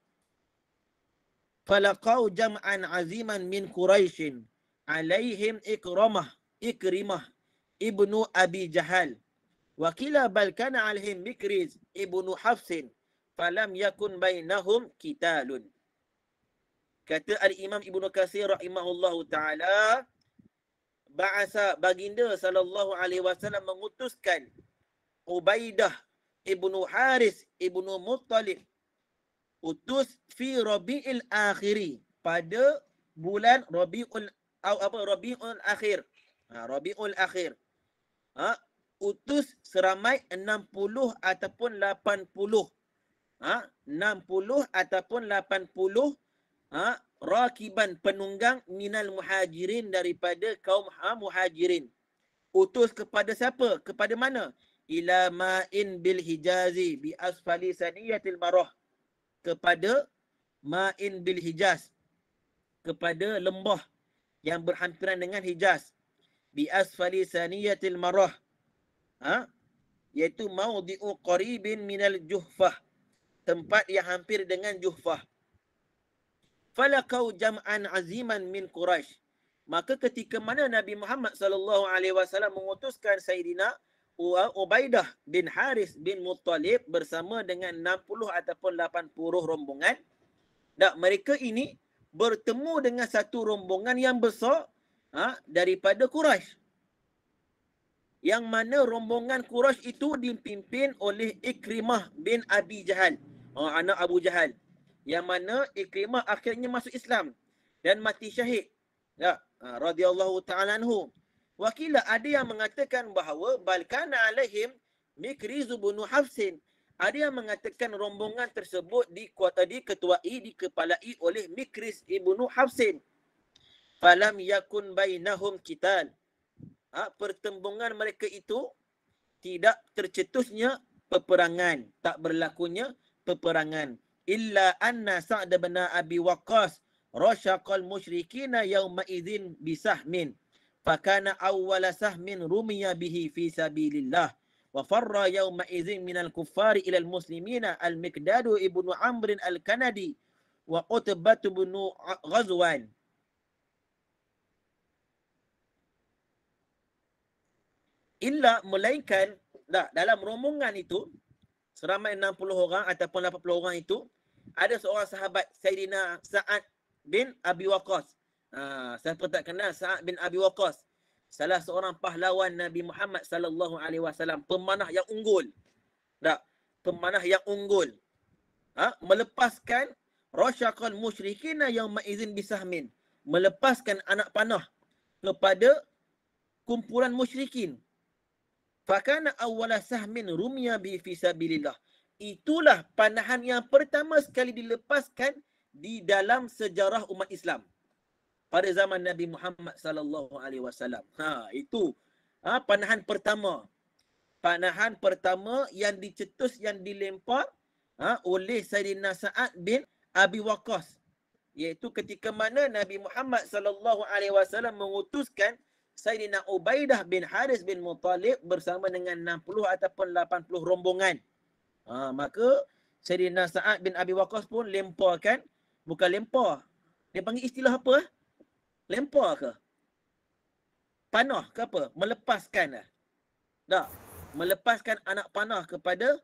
falaqau jam'an aziman min Quraisy alaihim ikramah ikrimah ibnu Abi Jahal wa kila bal kana alaihim mikriz ibnu Hafs falam yakun bainahum kitalun kata al imam ibnu Katsir rahimahullahu taala ba'asa baginda sallallahu alaihi wasallam mengutuskan Ubaidah ibnu Haris ibnu Muttalib utus fi rabiil akhiri pada bulan rabiul apa rabiul akhir ha rabiul akhir ha utus seramai 60 ataupun 80 ha 60 ataupun 80 ha rakiban penunggang minal muhajirin daripada kaum ha, muhajirin utus kepada siapa kepada mana ila ma'in bil hijazi bi asfali saniyatil marah kepada ma'in bil hijaz kepada lembah yang berhampiran dengan hijaz bi asfali saniyatil marah ha iaitu maudhi'u qaribin minal juhfah tempat yang hampir dengan juhfah falakau jam'an aziman min quraish maka ketika mana nabi Muhammad sallallahu alaihi wasallam mengutuskan Sayyidina Ubaidah bin Haris bin Muttalib bersama dengan 60 ataupun 80 rombongan. Dan mereka ini bertemu dengan satu rombongan yang besar ha, daripada Quraysh. Yang mana rombongan Quraysh itu dipimpin oleh Ikrimah bin Abi Jahal. Ha, anak Abu Jahal. Yang mana Ikrimah akhirnya masuk Islam dan mati syahid. Ya, ha, radhiyallahu ta'ala anhu. Wakilah ada yang mengatakan bahawa balkan alaihim mikrizu bunu hafsin. Ada yang mengatakan rombongan tersebut ketua i di kepala i oleh Mikris ibnu Hafsin. Falam yakun bainahum kital. Ha, pertembungan mereka itu tidak tercetusnya peperangan. Tak berlakunya peperangan. Illa anna Sa'd bin Abi Waqqas rasyaqal musyrikina yawma idzin min fakana awwala sahmin rumiya bihi fi sabilillah wa farra yawma idzin min al-kuffari ila al-muslimina al-miqdad ibn amr al-kanadi wa utbah ibn ghazwan illa mulaikan dah dalam rombongan itu seramai 60 orang ataupun 80 orang itu ada seorang sahabat Sayyidina Sa'ad bin Abi Waqqas siapa ha, tak kenal Sa'ad bin Abi Waqqas. Salah seorang pahlawan Nabi Muhammad sallallahu alaihi wasallam, pemanah yang unggul. Tak, pemanah yang unggul. Ha? melepaskan rasyaqal musyrikin yang ma'izin bisahmin. Melepaskan anak panah kepada kumpulan musyrikin. Fakana awwala sahmin rumya bi fi sabilillah. Itulah panahan yang pertama sekali dilepaskan di dalam sejarah umat Islam pada zaman Nabi Muhammad sallallahu alaihi wasallam. Ha itu ha, panahan pertama. Panahan pertama yang dicetus yang dilempar ha, oleh Sayyidina Sa'ad bin Abi Waqqas iaitu ketika mana Nabi Muhammad sallallahu alaihi wasallam mengutuskan Sayyidina Ubaidah bin Haris bin Muttalib bersama dengan 60 ataupun 80 rombongan. Ha, maka Sayyidina Sa'ad bin Abi Waqqas pun lemparkan bukan lempar. Dia panggil istilah apa? Lempar ke? Panah ke apa? Melepaskan lah. Tak? Melepaskan anak panah kepada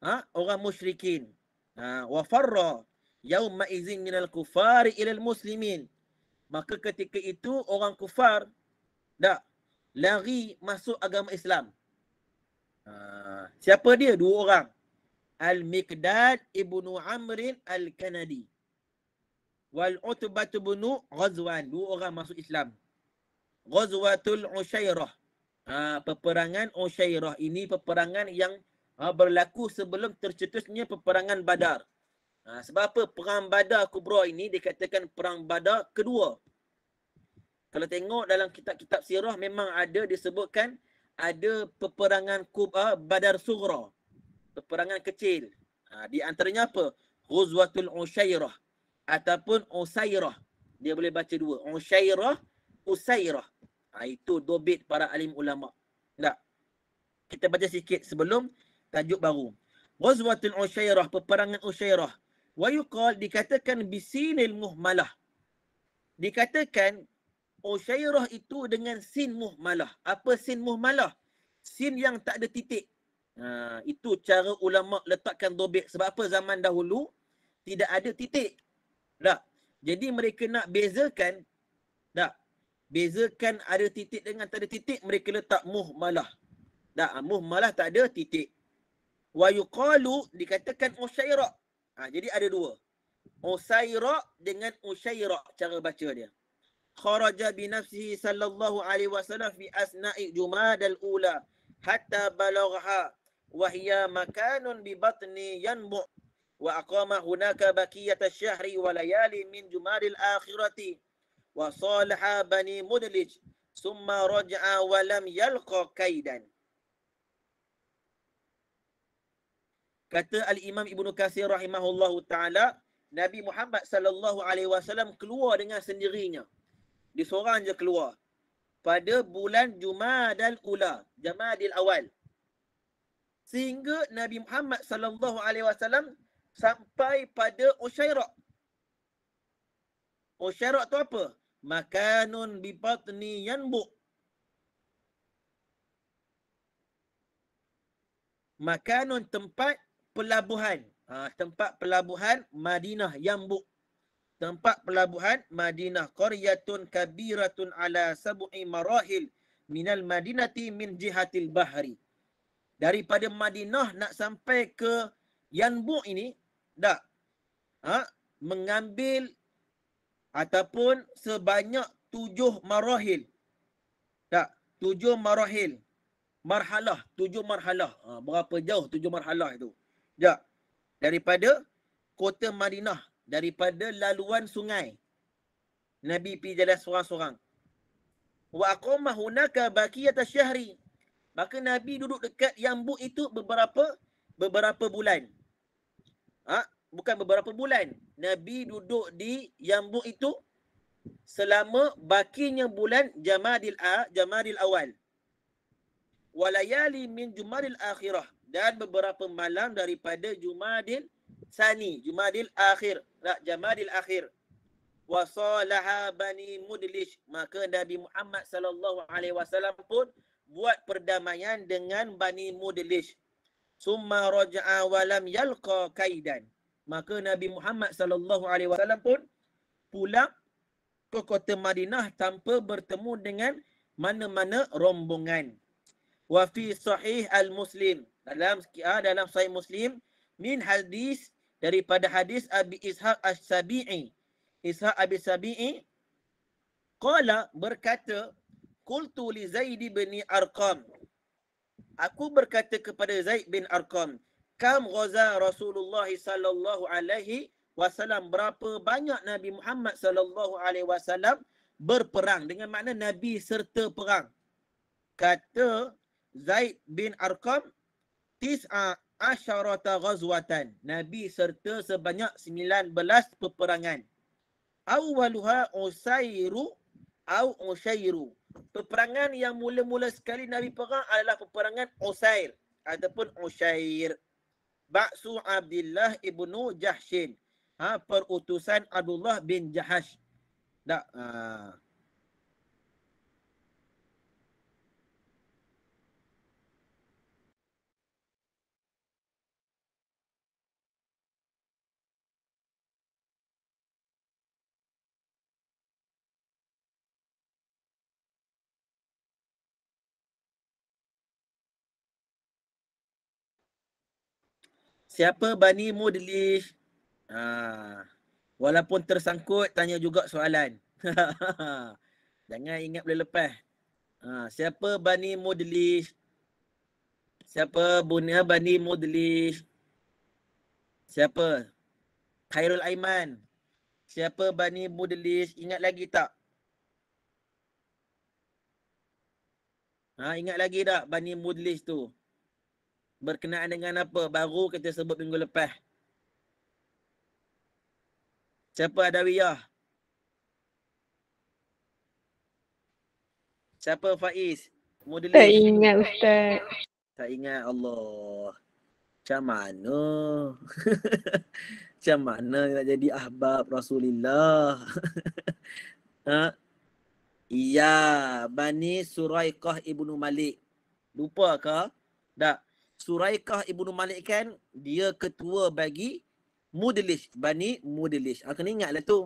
ha, orang musyrikin. Ha, wa farra yaum ma'izin minal kufari ilal muslimin. Maka ketika itu orang kufar tak? Lari masuk agama Islam. Ha, siapa dia? Dua orang. Al-Miqdad ibnu Amrin al-Kanadi wal utbatu bunu ghazwan dua orang masuk Islam ghazwatul usyairah ha, peperangan usyairah ini peperangan yang ha, berlaku sebelum tercetusnya peperangan badar ha, sebab apa perang badar kubra ini dikatakan perang badar kedua kalau tengok dalam kitab-kitab sirah memang ada disebutkan ada peperangan kubra ha, badar sugra peperangan kecil ha, di antaranya apa ghazwatul usyairah ataupun Usairah. Dia boleh baca dua. Usairah, Usairah. Ha, itu dobit para alim ulama. Tak. Kita baca sikit sebelum tajuk baru. Ghazwatul Usairah, peperangan Usairah. Wa yuqal dikatakan bisinil muhmalah. Dikatakan Usairah itu dengan sin muhmalah. Apa sin muhmalah? Sin yang tak ada titik. Ha, itu cara ulama letakkan dobit. Sebab apa zaman dahulu tidak ada titik. Tak. Jadi mereka nak bezakan tak. Bezakan ada titik dengan tak ada titik mereka letak muhmalah. Tak, ah, muh malah tak ada titik. Wa yuqalu dikatakan usairah. Ah, ha, jadi ada dua. Usairah dengan usairah cara baca dia. Kharaja binafsihi sallallahu alaihi wasallam fi asna'i jumad al-ula hatta balagha wa hiya makanun bi batni yanbu' وأقام هناك بكية الشهر وليالي من جمال الآخرة وصالح بني مدلج ثم رجع ولم يلق kaidan. Kata Al-Imam ibnu Kathir rahimahullahu ta'ala, Nabi Muhammad sallallahu alaihi wasallam keluar dengan sendirinya. Dia seorang je keluar. Pada bulan Jumadal Ula, Jumadil Awal. Sehingga Nabi Muhammad sallallahu alaihi wasallam sampai pada Usyairah. Usyairah tu apa? Makanun bipatni yanbuk. Makanun tempat pelabuhan. Ha, tempat pelabuhan Madinah yanbuk. Tempat pelabuhan Madinah. Qaryatun kabiratun ala sabu'i marahil minal madinati min jihatil Bahari. Daripada Madinah nak sampai ke Yanbu ini, tak ha? mengambil ataupun sebanyak tujuh marahil. Tak, tujuh marahil. Marhalah, tujuh marhalah. Ha, berapa jauh tujuh marhalah itu? tak Daripada kota Madinah. Daripada laluan sungai. Nabi pergi jalan seorang-seorang. Wa aqamah hunaka baqiyat syahri. Maka Nabi duduk dekat Yambuk itu beberapa beberapa bulan ha? bukan beberapa bulan Nabi duduk di Yambuk itu selama bakinya bulan Jamadil A, Jamadil Awal. Walayali min Jumadil Akhirah dan beberapa malam daripada Jumadil Sani, Jumadil Akhir, tak Jamadil Akhir. Wasalaha Bani Mudlish, maka Nabi Muhammad sallallahu alaihi wasallam pun buat perdamaian dengan Bani Mudlish summa raja'a wa lam yalqa kaidan maka nabi Muhammad sallallahu alaihi wasallam pun pulang ke kota Madinah tanpa bertemu dengan mana-mana rombongan wa fi sahih al muslim dalam ah, dalam sahih muslim min hadis daripada hadis abi ishaq as-sabi'i ishaq abi sabi'i qala berkata qultu li zaid bin arqam aku berkata kepada Zaid bin Arqam, kam ghaza Rasulullah sallallahu alaihi wasallam berapa banyak Nabi Muhammad sallallahu alaihi wasallam berperang dengan makna nabi serta perang. Kata Zaid bin Arqam tis'a asharata ghazwatan. Nabi serta sebanyak 19 peperangan. Awwaluha Usairu au Usairu peperangan yang mula-mula sekali Nabi perang adalah peperangan Usair ataupun Usair. Ba'su Abdullah ibnu Jahshin. Ha, perutusan Abdullah bin Jahash. Tak. Uh, siapa Bani Mudlis? Ha. Walaupun tersangkut, tanya juga soalan. Jangan ingat boleh lepas. Ha. Siapa Bani Mudlis? Siapa Bunia Bani Mudlis? Siapa? Khairul Aiman. Siapa Bani Mudlis? Ingat lagi tak? Ha, ingat lagi tak Bani Mudlis tu? berkenaan dengan apa? Baru kita sebut minggu lepas. Siapa ada wiyah? Siapa Faiz? Modeling. Tak ingat Ustaz. Tak ingat Allah. Macam mana? Macam mana nak jadi ahbab Rasulullah? ha? Ya, Bani Suraiqah Ibnu Malik. Lupa ke? Tak. Suraikah ibnu Malik kan dia ketua bagi Mudlish, Bani Mudlish. Ah kena ingatlah tu.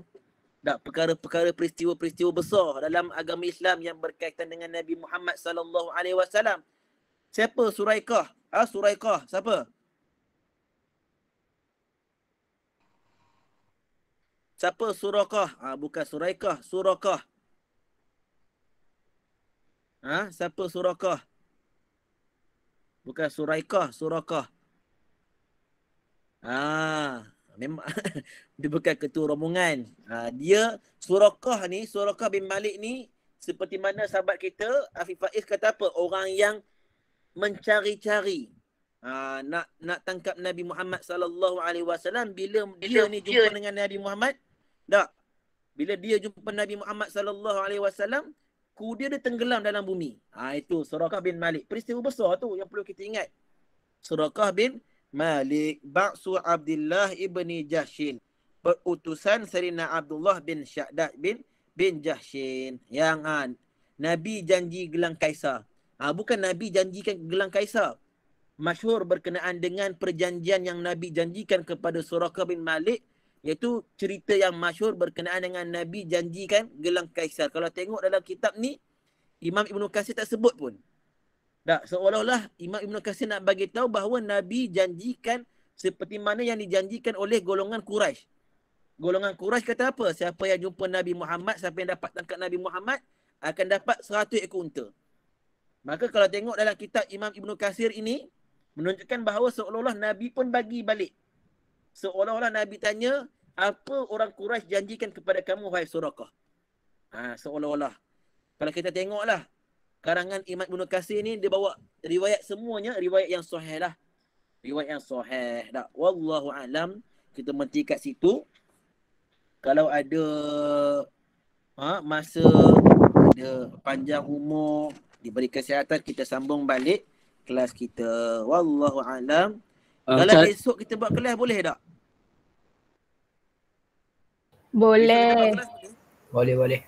dak perkara-perkara peristiwa-peristiwa besar dalam agama Islam yang berkaitan dengan Nabi Muhammad sallallahu alaihi wasallam. Siapa Suraikah? Ah ha, Suraikah, siapa? Siapa Suraikah? Ah ha, bukan Suraikah, Suraikah. Ah ha, siapa Suraikah? Bukan Suraikah, Surakah. Ah, memang dia bukan ketua rombongan. Ah, dia Surakah ni, Surakah bin Malik ni seperti mana sahabat kita Afif Faiz kata apa? Orang yang mencari-cari ah, nak nak tangkap Nabi Muhammad sallallahu alaihi wasallam bila dia ni jumpa dengan Nabi Muhammad? Tak. Bila dia jumpa Nabi Muhammad sallallahu alaihi wasallam, kuda dia tenggelam dalam bumi. Ha, itu Surakah bin Malik. Peristiwa besar tu yang perlu kita ingat. Surakah bin Malik Ba'su Abdullah ibni Jahshin. Perutusan Serina Abdullah bin Syaddad bin bin Jahshin. Yang ha, Nabi janji gelang Kaisar. Ha, bukan Nabi janjikan gelang Kaisar. Masyhur berkenaan dengan perjanjian yang Nabi janjikan kepada Surakah bin Malik iaitu cerita yang masyur berkenaan dengan Nabi janjikan gelang Kaisar. Kalau tengok dalam kitab ni Imam Ibn Qasir tak sebut pun. Tak, seolah-olah Imam Ibn Qasir nak bagi tahu bahawa Nabi janjikan seperti mana yang dijanjikan oleh golongan Quraisy. Golongan Quraisy kata apa? Siapa yang jumpa Nabi Muhammad, siapa yang dapat tangkap Nabi Muhammad akan dapat 100 ekor unta. Maka kalau tengok dalam kitab Imam Ibn Qasir ini menunjukkan bahawa seolah-olah Nabi pun bagi balik. Seolah-olah Nabi tanya, apa orang Quraisy janjikan kepada kamu wahai Surakah? Ha, seolah-olah. Kalau kita tengoklah karangan Imam Ibn Kasir ni dia bawa riwayat semuanya riwayat yang sahih lah. Riwayat yang sahih dah. Wallahu alam kita mesti kat situ. Kalau ada ha, masa ada panjang umur diberi kesihatan kita sambung balik kelas kita. Wallahu alam. Uh, Kalau esok kita buat kelas boleh tak? Boleh. Boleh, boleh.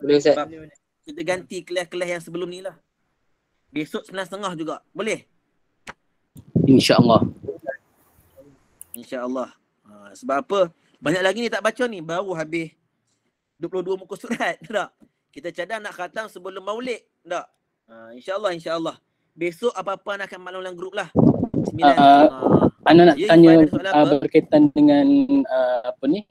Boleh, Ustaz. Kita ganti kelas-kelas yang sebelum ni lah. Besok sembilan setengah juga. Boleh? InsyaAllah. InsyaAllah. Ha, sebab apa? Banyak lagi ni tak baca ni. Baru habis 22 muka surat. Tak? Kita cadang nak khatam sebelum maulik, Tak? Ha, InsyaAllah, insyaAllah. Besok apa-apa nak akan maklum dalam grup lah. Sembilan. Uh, uh, ah, ah, ha. nak ya, tanya uh, berkaitan dengan uh, apa ni?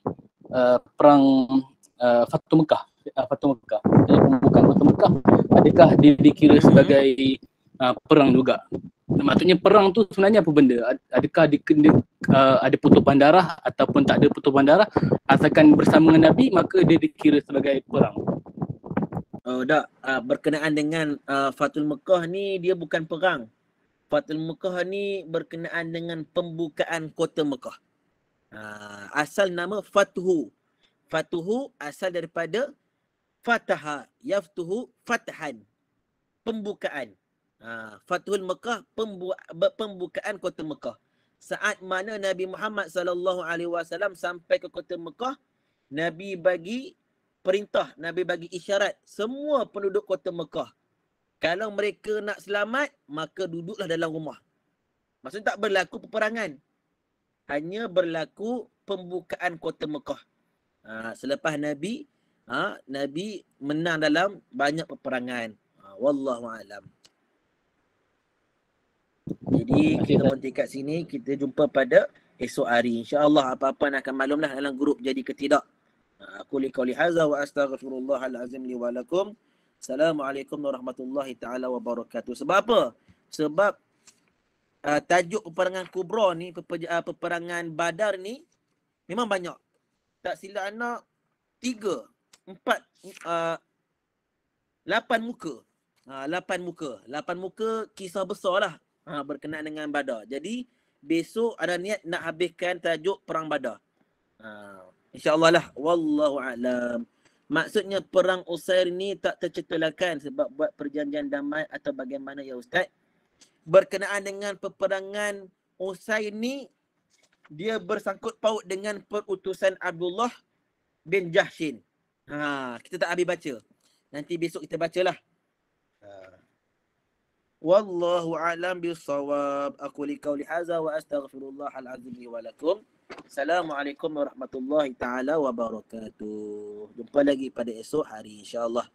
Uh, perang uh, Fatu Mekah uh, Fatu Mekah jadi eh, bukan Fatum Mekah adakah dia dikira mhm. sebagai uh, perang juga maksudnya perang tu sebenarnya apa benda adakah dikena uh, ada pertumpahan darah ataupun tak ada pertumpahan darah asalkan bersama dengan Nabi maka dia dikira sebagai perang Oh, tak. Uh, ah, berkenaan dengan uh, Fatul Mekah ni dia bukan perang. Fatul Mekah ni berkenaan dengan pembukaan kota Mekah. Uh, asal nama Fatuhu. Fatuhu asal daripada Fataha. Yaftuhu Fathan. Pembukaan. Uh, ah, Fatuhul Mekah, pembu- pembukaan kota Mekah. Saat mana Nabi Muhammad SAW sampai ke kota Mekah, Nabi bagi perintah, Nabi bagi isyarat semua penduduk kota Mekah. Kalau mereka nak selamat, maka duduklah dalam rumah. Maksudnya tak berlaku peperangan hanya berlaku pembukaan kota Mekah. Ha, selepas Nabi ha, Nabi menang dalam banyak peperangan. Ha, Wallahu a'lam. Jadi kita berhenti kat sini, kita jumpa pada esok hari. Insya-Allah apa-apa nak akan maklumlah dalam grup jadi ketidak. tidak. Ha, aku li qawli hadza wa astaghfirullah al wa lakum. Assalamualaikum warahmatullahi taala wabarakatuh. Sebab apa? Sebab uh, tajuk peperangan Kubra ni, ah, peperangan Badar ni memang banyak. Tak silap anak, tiga, empat, uh, lapan muka. Uh, lapan muka. Lapan muka kisah besar lah uh, berkenaan dengan Badar. Jadi besok ada niat nak habiskan tajuk Perang Badar. Uh, InsyaAllah lah. Wallahu alam. Maksudnya perang Usair ni tak tercetulakan sebab buat perjanjian damai atau bagaimana ya Ustaz? berkenaan dengan peperangan Usai ni dia bersangkut paut dengan perutusan Abdullah bin Jahshin. Ha, kita tak habis baca. Nanti besok kita bacalah. Ha. Wallahu a'lam bisawab. Aku li qauli hadza wa astaghfirullah al-azim wa lakum. Assalamualaikum warahmatullahi taala wabarakatuh. Jumpa lagi pada esok hari insya-Allah.